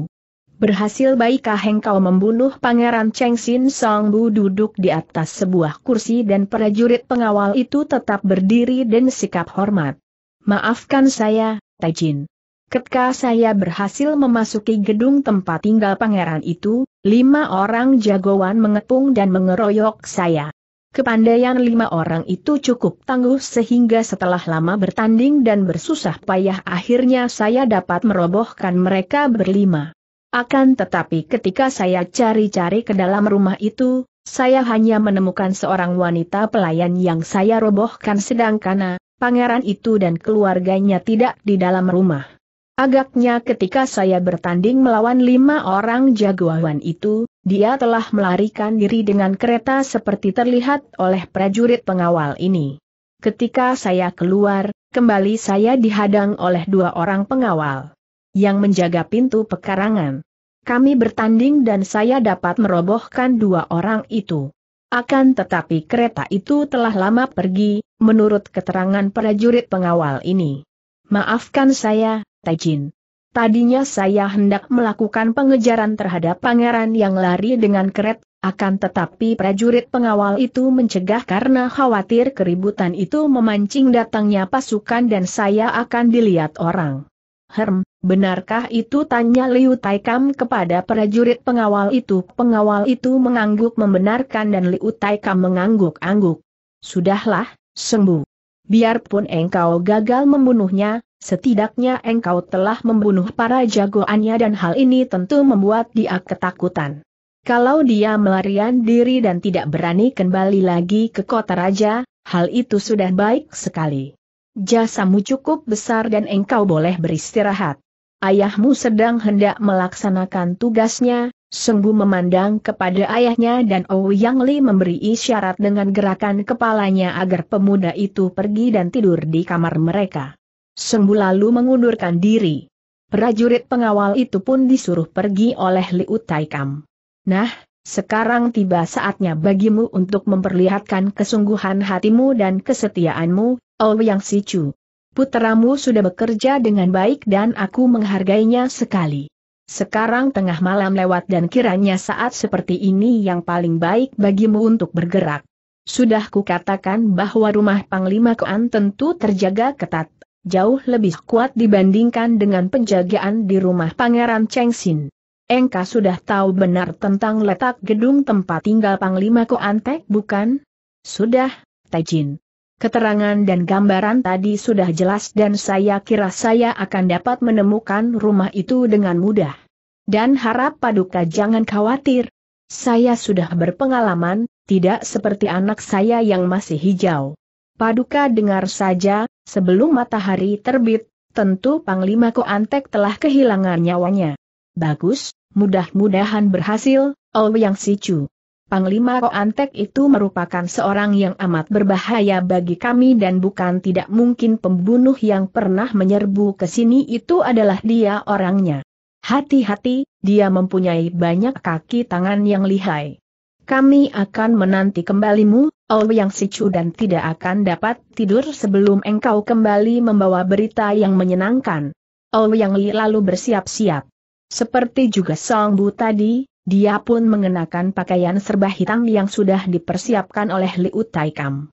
Berhasil baikkah engkau membunuh Pangeran Cheng Sin Songbu duduk di atas sebuah kursi dan prajurit pengawal itu tetap berdiri dan sikap hormat. Maafkan saya, Tajin. Ketika saya berhasil memasuki gedung tempat tinggal pangeran itu, lima orang jagoan mengepung dan mengeroyok saya. Kepandaian lima orang itu cukup tangguh sehingga setelah lama bertanding dan bersusah payah akhirnya saya dapat merobohkan mereka berlima. Akan tetapi ketika saya cari-cari ke dalam rumah itu, saya hanya menemukan seorang wanita pelayan yang saya robohkan sedangkan eh, Pangeran itu dan keluarganya tidak di dalam rumah. Agaknya ketika saya bertanding melawan lima orang jagoan itu, dia telah melarikan diri dengan kereta seperti terlihat oleh prajurit pengawal ini. Ketika saya keluar, kembali saya dihadang oleh dua orang pengawal yang menjaga pintu pekarangan. Kami bertanding dan saya dapat merobohkan dua orang itu. Akan tetapi kereta itu telah lama pergi, menurut keterangan prajurit pengawal ini. Maafkan saya, Tejin. Tadinya saya hendak melakukan pengejaran terhadap pangeran yang lari dengan keret, akan tetapi prajurit pengawal itu mencegah karena khawatir keributan itu memancing datangnya pasukan dan saya akan dilihat orang. Herm, benarkah itu tanya Liu Taikam kepada prajurit pengawal itu? Pengawal itu mengangguk membenarkan dan Liu Taikam mengangguk-angguk. Sudahlah, sembuh. Biarpun engkau gagal membunuhnya, Setidaknya engkau telah membunuh para jagoannya dan hal ini tentu membuat dia ketakutan. Kalau dia melarian diri dan tidak berani kembali lagi ke kota raja, hal itu sudah baik sekali. Jasamu cukup besar dan engkau boleh beristirahat. Ayahmu sedang hendak melaksanakan tugasnya, Senggu memandang kepada ayahnya dan Ouyang Li memberi isyarat dengan gerakan kepalanya agar pemuda itu pergi dan tidur di kamar mereka. Sembu lalu mengundurkan diri. Prajurit pengawal itu pun disuruh pergi oleh Liu Taikam. Nah, sekarang tiba saatnya bagimu untuk memperlihatkan kesungguhan hatimu dan kesetiaanmu, Oh Yang Sichu. Putramu sudah bekerja dengan baik dan aku menghargainya sekali. Sekarang tengah malam lewat dan kiranya saat seperti ini yang paling baik bagimu untuk bergerak. Sudah kukatakan bahwa rumah Panglima Kuan tentu terjaga ketat, jauh lebih kuat dibandingkan dengan penjagaan di rumah Pangeran Cheng Xin. Engka sudah tahu benar tentang letak gedung tempat tinggal Panglima Koantek bukan? Sudah, Tajin. Keterangan dan gambaran tadi sudah jelas dan saya kira saya akan dapat menemukan rumah itu dengan mudah. Dan harap Paduka jangan khawatir. Saya sudah berpengalaman, tidak seperti anak saya yang masih hijau. Paduka dengar saja, sebelum matahari terbit, tentu Panglima Koantek telah kehilangan nyawanya. Bagus, mudah-mudahan berhasil, Ouyang oh Sicu. Panglima Koantek itu merupakan seorang yang amat berbahaya bagi kami dan bukan tidak mungkin pembunuh yang pernah menyerbu ke sini itu adalah dia orangnya. Hati-hati, dia mempunyai banyak kaki tangan yang lihai. Kami akan menanti kembalimu, Oh Yang sejuk dan tidak akan dapat tidur sebelum engkau kembali membawa berita yang menyenangkan. Oh Yang Li lalu bersiap-siap. Seperti juga Song Bu tadi, dia pun mengenakan pakaian serba hitam yang sudah dipersiapkan oleh Li Utaikam.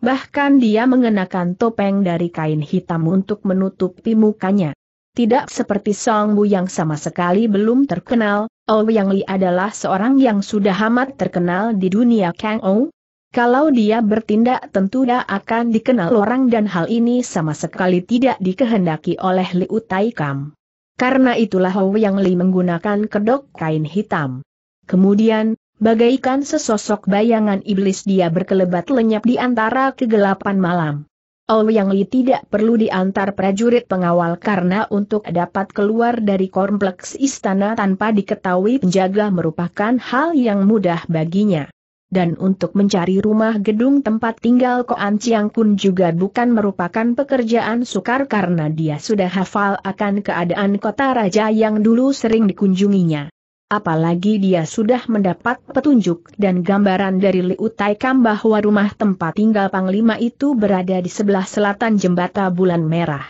Bahkan dia mengenakan topeng dari kain hitam untuk menutupi mukanya. Tidak seperti Song Bu yang sama sekali belum terkenal, Ou oh Yang Li adalah seorang yang sudah amat terkenal di dunia Kang Ou. Kalau dia bertindak tentu dia akan dikenal orang dan hal ini sama sekali tidak dikehendaki oleh Liu Utai Kam. Karena itulah Ou oh Yang Li menggunakan kedok kain hitam. Kemudian, bagaikan sesosok bayangan iblis dia berkelebat lenyap di antara kegelapan malam. Ouyang Li tidak perlu diantar prajurit pengawal karena untuk dapat keluar dari kompleks istana tanpa diketahui penjaga merupakan hal yang mudah baginya. Dan untuk mencari rumah gedung tempat tinggal Koan Chiang Kun juga bukan merupakan pekerjaan sukar karena dia sudah hafal akan keadaan kota raja yang dulu sering dikunjunginya. Apalagi dia sudah mendapat petunjuk dan gambaran dari Liu Taikam bahwa rumah tempat tinggal Panglima itu berada di sebelah selatan Jembatan bulan merah.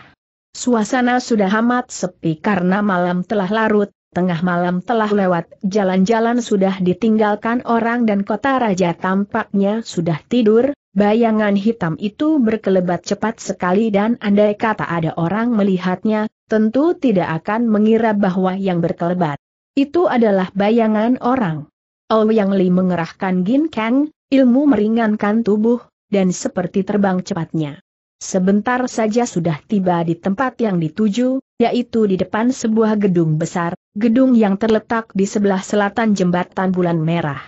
Suasana sudah amat sepi karena malam telah larut, tengah malam telah lewat, jalan-jalan sudah ditinggalkan orang dan kota raja tampaknya sudah tidur, bayangan hitam itu berkelebat cepat sekali dan andai kata ada orang melihatnya, tentu tidak akan mengira bahwa yang berkelebat itu adalah bayangan orang. Ouyang Li mengerahkan Gin Kang, ilmu meringankan tubuh, dan seperti terbang cepatnya. Sebentar saja sudah tiba di tempat yang dituju, yaitu di depan sebuah gedung besar, gedung yang terletak di sebelah selatan jembatan bulan merah.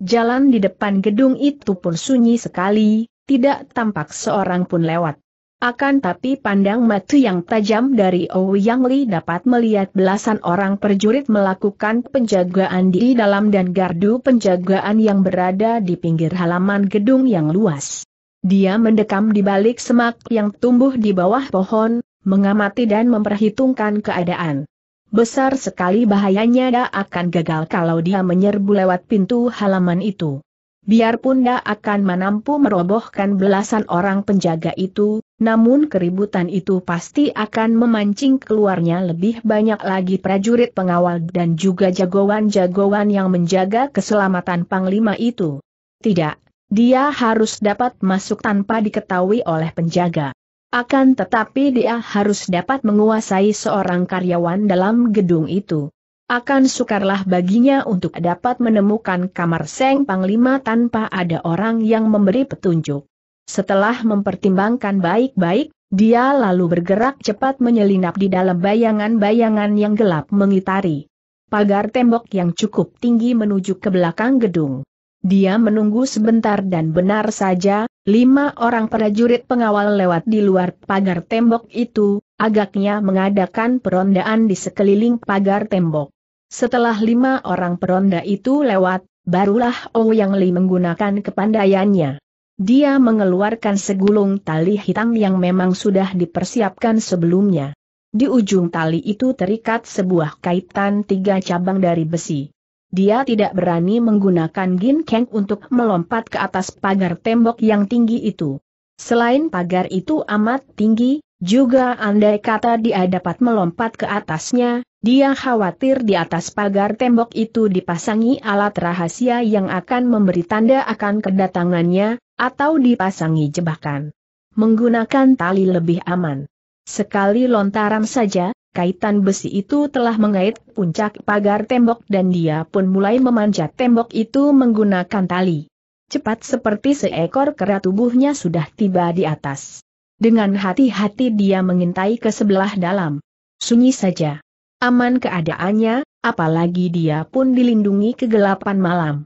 Jalan di depan gedung itu pun sunyi sekali, tidak tampak seorang pun lewat. Akan tapi pandang mata yang tajam dari Ouyang Li dapat melihat belasan orang perjurit melakukan penjagaan di dalam dan gardu penjagaan yang berada di pinggir halaman gedung yang luas. Dia mendekam di balik semak yang tumbuh di bawah pohon, mengamati dan memperhitungkan keadaan. Besar sekali bahayanya dia akan gagal kalau dia menyerbu lewat pintu halaman itu. Biarpun dia akan menampu merobohkan belasan orang penjaga itu, namun keributan itu pasti akan memancing keluarnya lebih banyak lagi prajurit pengawal dan juga jagoan-jagoan yang menjaga keselamatan Panglima itu. Tidak, dia harus dapat masuk tanpa diketahui oleh penjaga. Akan tetapi dia harus dapat menguasai seorang karyawan dalam gedung itu. Akan sukarlah baginya untuk dapat menemukan kamar Seng Panglima tanpa ada orang yang memberi petunjuk. Setelah mempertimbangkan baik-baik, dia lalu bergerak cepat menyelinap di dalam bayangan-bayangan yang gelap mengitari pagar tembok yang cukup tinggi menuju ke belakang gedung. Dia menunggu sebentar dan benar saja, lima orang prajurit pengawal lewat di luar pagar tembok itu, agaknya mengadakan perondaan di sekeliling pagar tembok. Setelah lima orang peronda itu lewat, barulah Ouyang Li menggunakan kepandaiannya. Dia mengeluarkan segulung tali hitam yang memang sudah dipersiapkan sebelumnya. Di ujung tali itu terikat sebuah kaitan tiga cabang dari besi. Dia tidak berani menggunakan ginkeng untuk melompat ke atas pagar tembok yang tinggi itu. Selain pagar itu amat tinggi, juga andai kata dia dapat melompat ke atasnya, dia khawatir di atas pagar tembok itu dipasangi alat rahasia yang akan memberi tanda akan kedatangannya, atau dipasangi jebakan. Menggunakan tali lebih aman. Sekali lontaran saja, kaitan besi itu telah mengait puncak pagar tembok dan dia pun mulai memanjat tembok itu menggunakan tali. Cepat seperti seekor kera tubuhnya sudah tiba di atas. Dengan hati-hati dia mengintai ke sebelah dalam. Sunyi saja aman keadaannya, apalagi dia pun dilindungi kegelapan malam.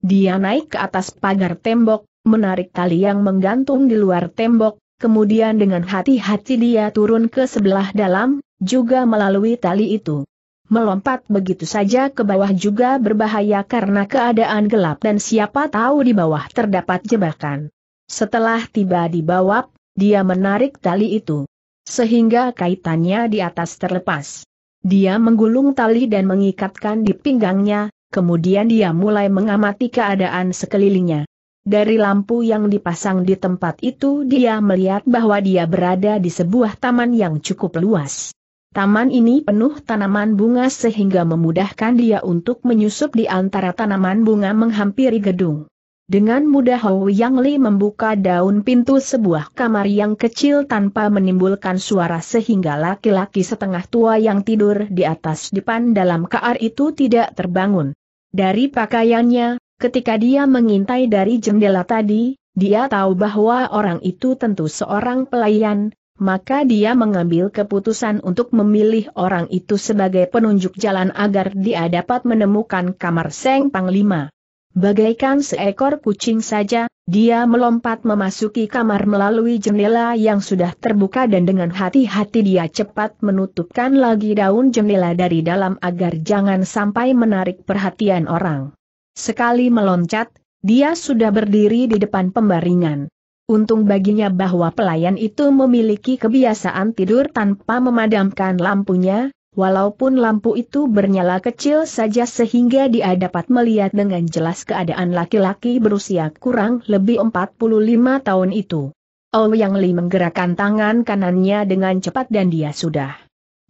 Dia naik ke atas pagar tembok, menarik tali yang menggantung di luar tembok, kemudian dengan hati-hati dia turun ke sebelah dalam, juga melalui tali itu. Melompat begitu saja ke bawah juga berbahaya karena keadaan gelap dan siapa tahu di bawah terdapat jebakan. Setelah tiba di bawah, dia menarik tali itu. Sehingga kaitannya di atas terlepas. Dia menggulung tali dan mengikatkan di pinggangnya, kemudian dia mulai mengamati keadaan sekelilingnya. Dari lampu yang dipasang di tempat itu dia melihat bahwa dia berada di sebuah taman yang cukup luas. Taman ini penuh tanaman bunga sehingga memudahkan dia untuk menyusup di antara tanaman bunga menghampiri gedung. Dengan mudah Hou Yang Li membuka daun pintu sebuah kamar yang kecil tanpa menimbulkan suara sehingga laki-laki setengah tua yang tidur di atas depan dalam kaar itu tidak terbangun. Dari pakaiannya, ketika dia mengintai dari jendela tadi, dia tahu bahwa orang itu tentu seorang pelayan, maka dia mengambil keputusan untuk memilih orang itu sebagai penunjuk jalan agar dia dapat menemukan kamar Seng Panglima. Bagaikan seekor kucing saja, dia melompat memasuki kamar melalui jendela yang sudah terbuka dan dengan hati-hati dia cepat menutupkan lagi daun jendela dari dalam agar jangan sampai menarik perhatian orang. Sekali meloncat, dia sudah berdiri di depan pembaringan. Untung baginya bahwa pelayan itu memiliki kebiasaan tidur tanpa memadamkan lampunya, Walaupun lampu itu bernyala kecil saja sehingga dia dapat melihat dengan jelas keadaan laki-laki berusia kurang lebih 45 tahun itu. Ouyang Li menggerakkan tangan kanannya dengan cepat dan dia sudah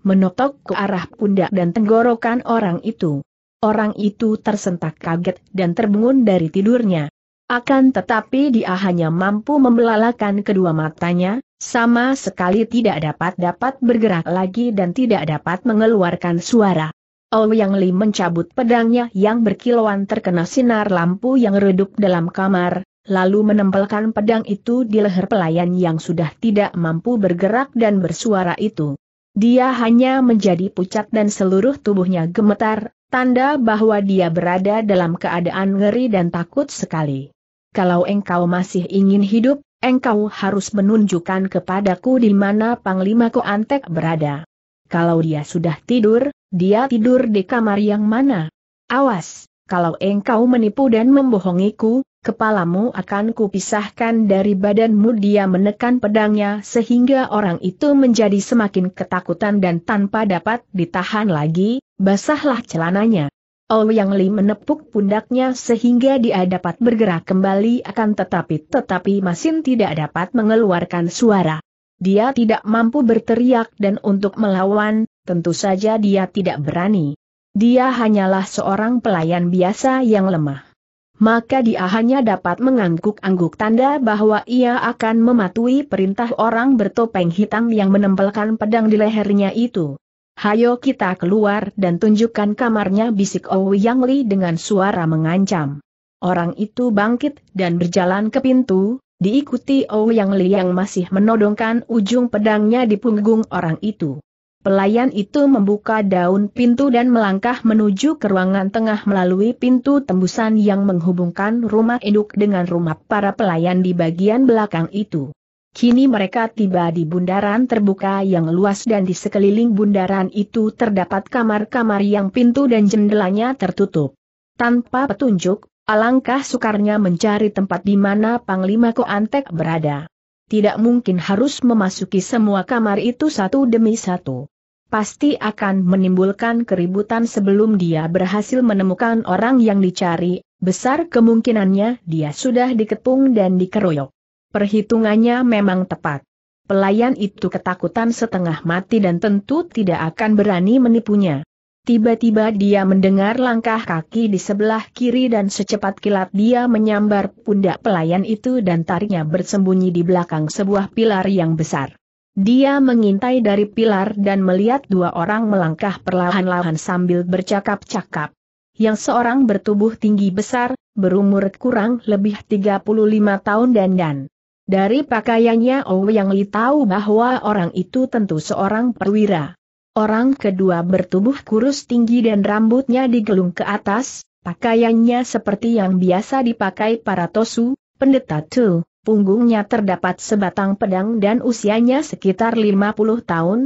menotok ke arah pundak dan tenggorokan orang itu. Orang itu tersentak kaget dan terbangun dari tidurnya. Akan tetapi dia hanya mampu membelalakan kedua matanya, sama sekali tidak dapat-dapat bergerak lagi dan tidak dapat mengeluarkan suara. Ouyang oh, Li mencabut pedangnya yang berkilauan terkena sinar lampu yang redup dalam kamar, lalu menempelkan pedang itu di leher pelayan yang sudah tidak mampu bergerak dan bersuara itu. Dia hanya menjadi pucat dan seluruh tubuhnya gemetar, tanda bahwa dia berada dalam keadaan ngeri dan takut sekali. Kalau engkau masih ingin hidup, engkau harus menunjukkan kepadaku di mana Panglima Koantek berada. Kalau dia sudah tidur, dia tidur di kamar yang mana? Awas, kalau engkau menipu dan membohongiku, kepalamu akan kupisahkan dari badanmu dia menekan pedangnya sehingga orang itu menjadi semakin ketakutan dan tanpa dapat ditahan lagi, basahlah celananya. Yang Li menepuk pundaknya sehingga dia dapat bergerak kembali akan tetapi tetapi masih tidak dapat mengeluarkan suara. Dia tidak mampu berteriak dan untuk melawan, tentu saja dia tidak berani. Dia hanyalah seorang pelayan biasa yang lemah. Maka dia hanya dapat mengangguk-angguk tanda bahwa ia akan mematuhi perintah orang bertopeng hitam yang menempelkan pedang di lehernya itu hayo kita keluar dan tunjukkan kamarnya bisik Owi Yang Li dengan suara mengancam. Orang itu bangkit dan berjalan ke pintu, diikuti Owi Yang Li yang masih menodongkan ujung pedangnya di punggung orang itu. Pelayan itu membuka daun pintu dan melangkah menuju ke ruangan tengah melalui pintu tembusan yang menghubungkan rumah induk dengan rumah para pelayan di bagian belakang itu. Kini mereka tiba di bundaran terbuka yang luas dan di sekeliling bundaran itu terdapat kamar-kamar yang pintu dan jendelanya tertutup. Tanpa petunjuk, alangkah sukarnya mencari tempat di mana Panglima Koantek berada. Tidak mungkin harus memasuki semua kamar itu satu demi satu. Pasti akan menimbulkan keributan sebelum dia berhasil menemukan orang yang dicari, besar kemungkinannya dia sudah dikepung dan dikeroyok. Perhitungannya memang tepat. Pelayan itu ketakutan setengah mati dan tentu tidak akan berani menipunya. Tiba-tiba dia mendengar langkah kaki di sebelah kiri dan secepat kilat dia menyambar pundak pelayan itu dan tariknya bersembunyi di belakang sebuah pilar yang besar. Dia mengintai dari pilar dan melihat dua orang melangkah perlahan-lahan sambil bercakap-cakap. Yang seorang bertubuh tinggi besar, berumur kurang lebih 35 tahun dan dan dari pakaiannya yang Li tahu bahwa orang itu tentu seorang perwira. Orang kedua bertubuh kurus tinggi dan rambutnya digelung ke atas, pakaiannya seperti yang biasa dipakai para tosu, pendeta tu, punggungnya terdapat sebatang pedang dan usianya sekitar 50 tahun.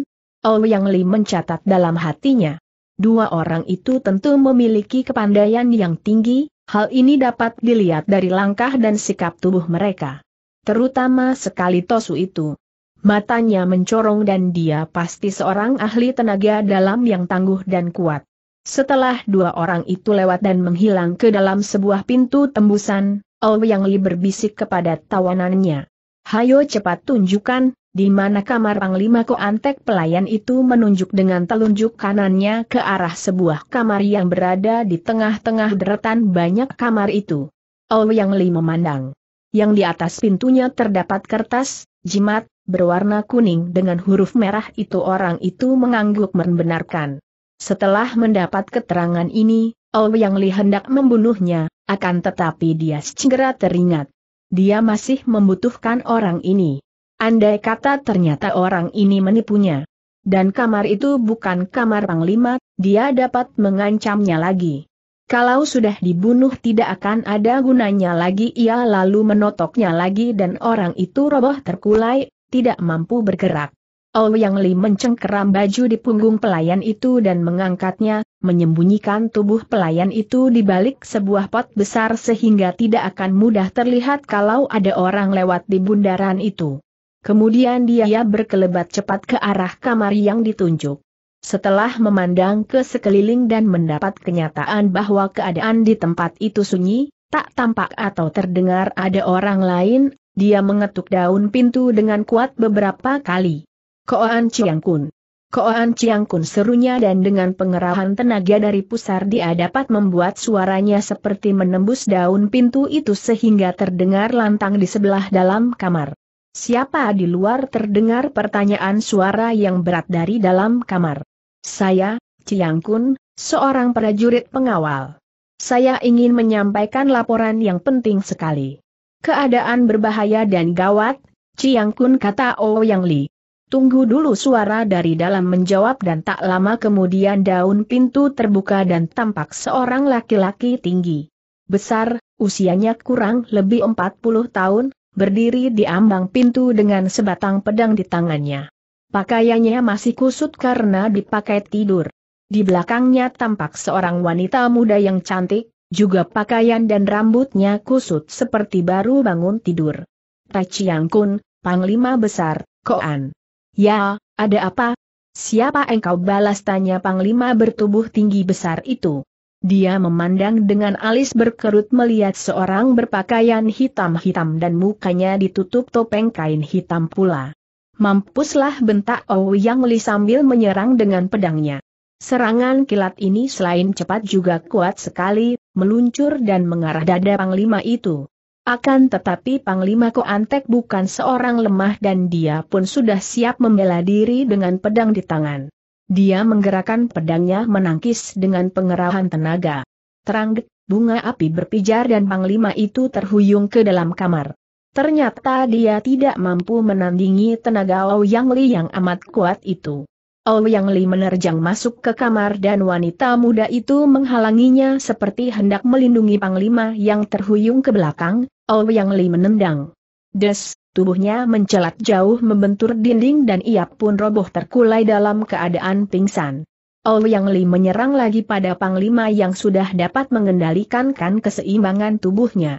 yang Li mencatat dalam hatinya. Dua orang itu tentu memiliki kepandaian yang tinggi, hal ini dapat dilihat dari langkah dan sikap tubuh mereka terutama sekali Tosu itu. Matanya mencorong dan dia pasti seorang ahli tenaga dalam yang tangguh dan kuat. Setelah dua orang itu lewat dan menghilang ke dalam sebuah pintu tembusan, Ou Yang Li berbisik kepada tawanannya. Hayo cepat tunjukkan, di mana kamar Panglima antek pelayan itu menunjuk dengan telunjuk kanannya ke arah sebuah kamar yang berada di tengah-tengah deretan banyak kamar itu. Ou Yang Li memandang yang di atas pintunya terdapat kertas, jimat, berwarna kuning dengan huruf merah itu orang itu mengangguk membenarkan. Setelah mendapat keterangan ini, Oh Yang Li hendak membunuhnya, akan tetapi dia segera teringat. Dia masih membutuhkan orang ini. Andai kata ternyata orang ini menipunya. Dan kamar itu bukan kamar Panglima, dia dapat mengancamnya lagi. Kalau sudah dibunuh tidak akan ada gunanya lagi ia lalu menotoknya lagi dan orang itu roboh terkulai, tidak mampu bergerak. Ouyang oh, Li mencengkeram baju di punggung pelayan itu dan mengangkatnya, menyembunyikan tubuh pelayan itu di balik sebuah pot besar sehingga tidak akan mudah terlihat kalau ada orang lewat di bundaran itu. Kemudian dia berkelebat cepat ke arah kamar yang ditunjuk. Setelah memandang ke sekeliling dan mendapat kenyataan bahwa keadaan di tempat itu sunyi, tak tampak atau terdengar ada orang lain, dia mengetuk daun pintu dengan kuat beberapa kali. Koan Chiang Kun. Koan Chiang Kun serunya dan dengan pengerahan tenaga dari pusar dia dapat membuat suaranya seperti menembus daun pintu itu sehingga terdengar lantang di sebelah dalam kamar. Siapa di luar terdengar pertanyaan suara yang berat dari dalam kamar. Saya, Ciang Kun, seorang prajurit pengawal. Saya ingin menyampaikan laporan yang penting sekali. Keadaan berbahaya dan gawat, Ciang Kun kata Ouyang Li. Tunggu dulu suara dari dalam menjawab dan tak lama kemudian daun pintu terbuka dan tampak seorang laki-laki tinggi. Besar, usianya kurang lebih 40 tahun, berdiri di ambang pintu dengan sebatang pedang di tangannya. Pakaiannya masih kusut karena dipakai tidur. Di belakangnya tampak seorang wanita muda yang cantik, juga pakaian dan rambutnya kusut seperti baru bangun tidur. Taciang Kun, Panglima Besar, Koan. Ya, ada apa? Siapa engkau balas tanya Panglima bertubuh tinggi besar itu? Dia memandang dengan alis berkerut melihat seorang berpakaian hitam-hitam dan mukanya ditutup topeng kain hitam pula. Mampuslah bentak Ouyang Li sambil menyerang dengan pedangnya. Serangan kilat ini selain cepat juga kuat sekali, meluncur dan mengarah dada Panglima itu. Akan tetapi Panglima Koantek bukan seorang lemah dan dia pun sudah siap membela diri dengan pedang di tangan. Dia menggerakkan pedangnya menangkis dengan pengerahan tenaga. Terang bunga api berpijar dan Panglima itu terhuyung ke dalam kamar. Ternyata dia tidak mampu menandingi tenaga Ouyang Li yang amat kuat itu. Ouyang Li menerjang masuk ke kamar dan wanita muda itu menghalanginya seperti hendak melindungi panglima yang terhuyung ke belakang, Ouyang Li menendang. Des, tubuhnya mencelat jauh membentur dinding dan ia pun roboh terkulai dalam keadaan pingsan. Ouyang Li menyerang lagi pada panglima yang sudah dapat mengendalikan kan keseimbangan tubuhnya.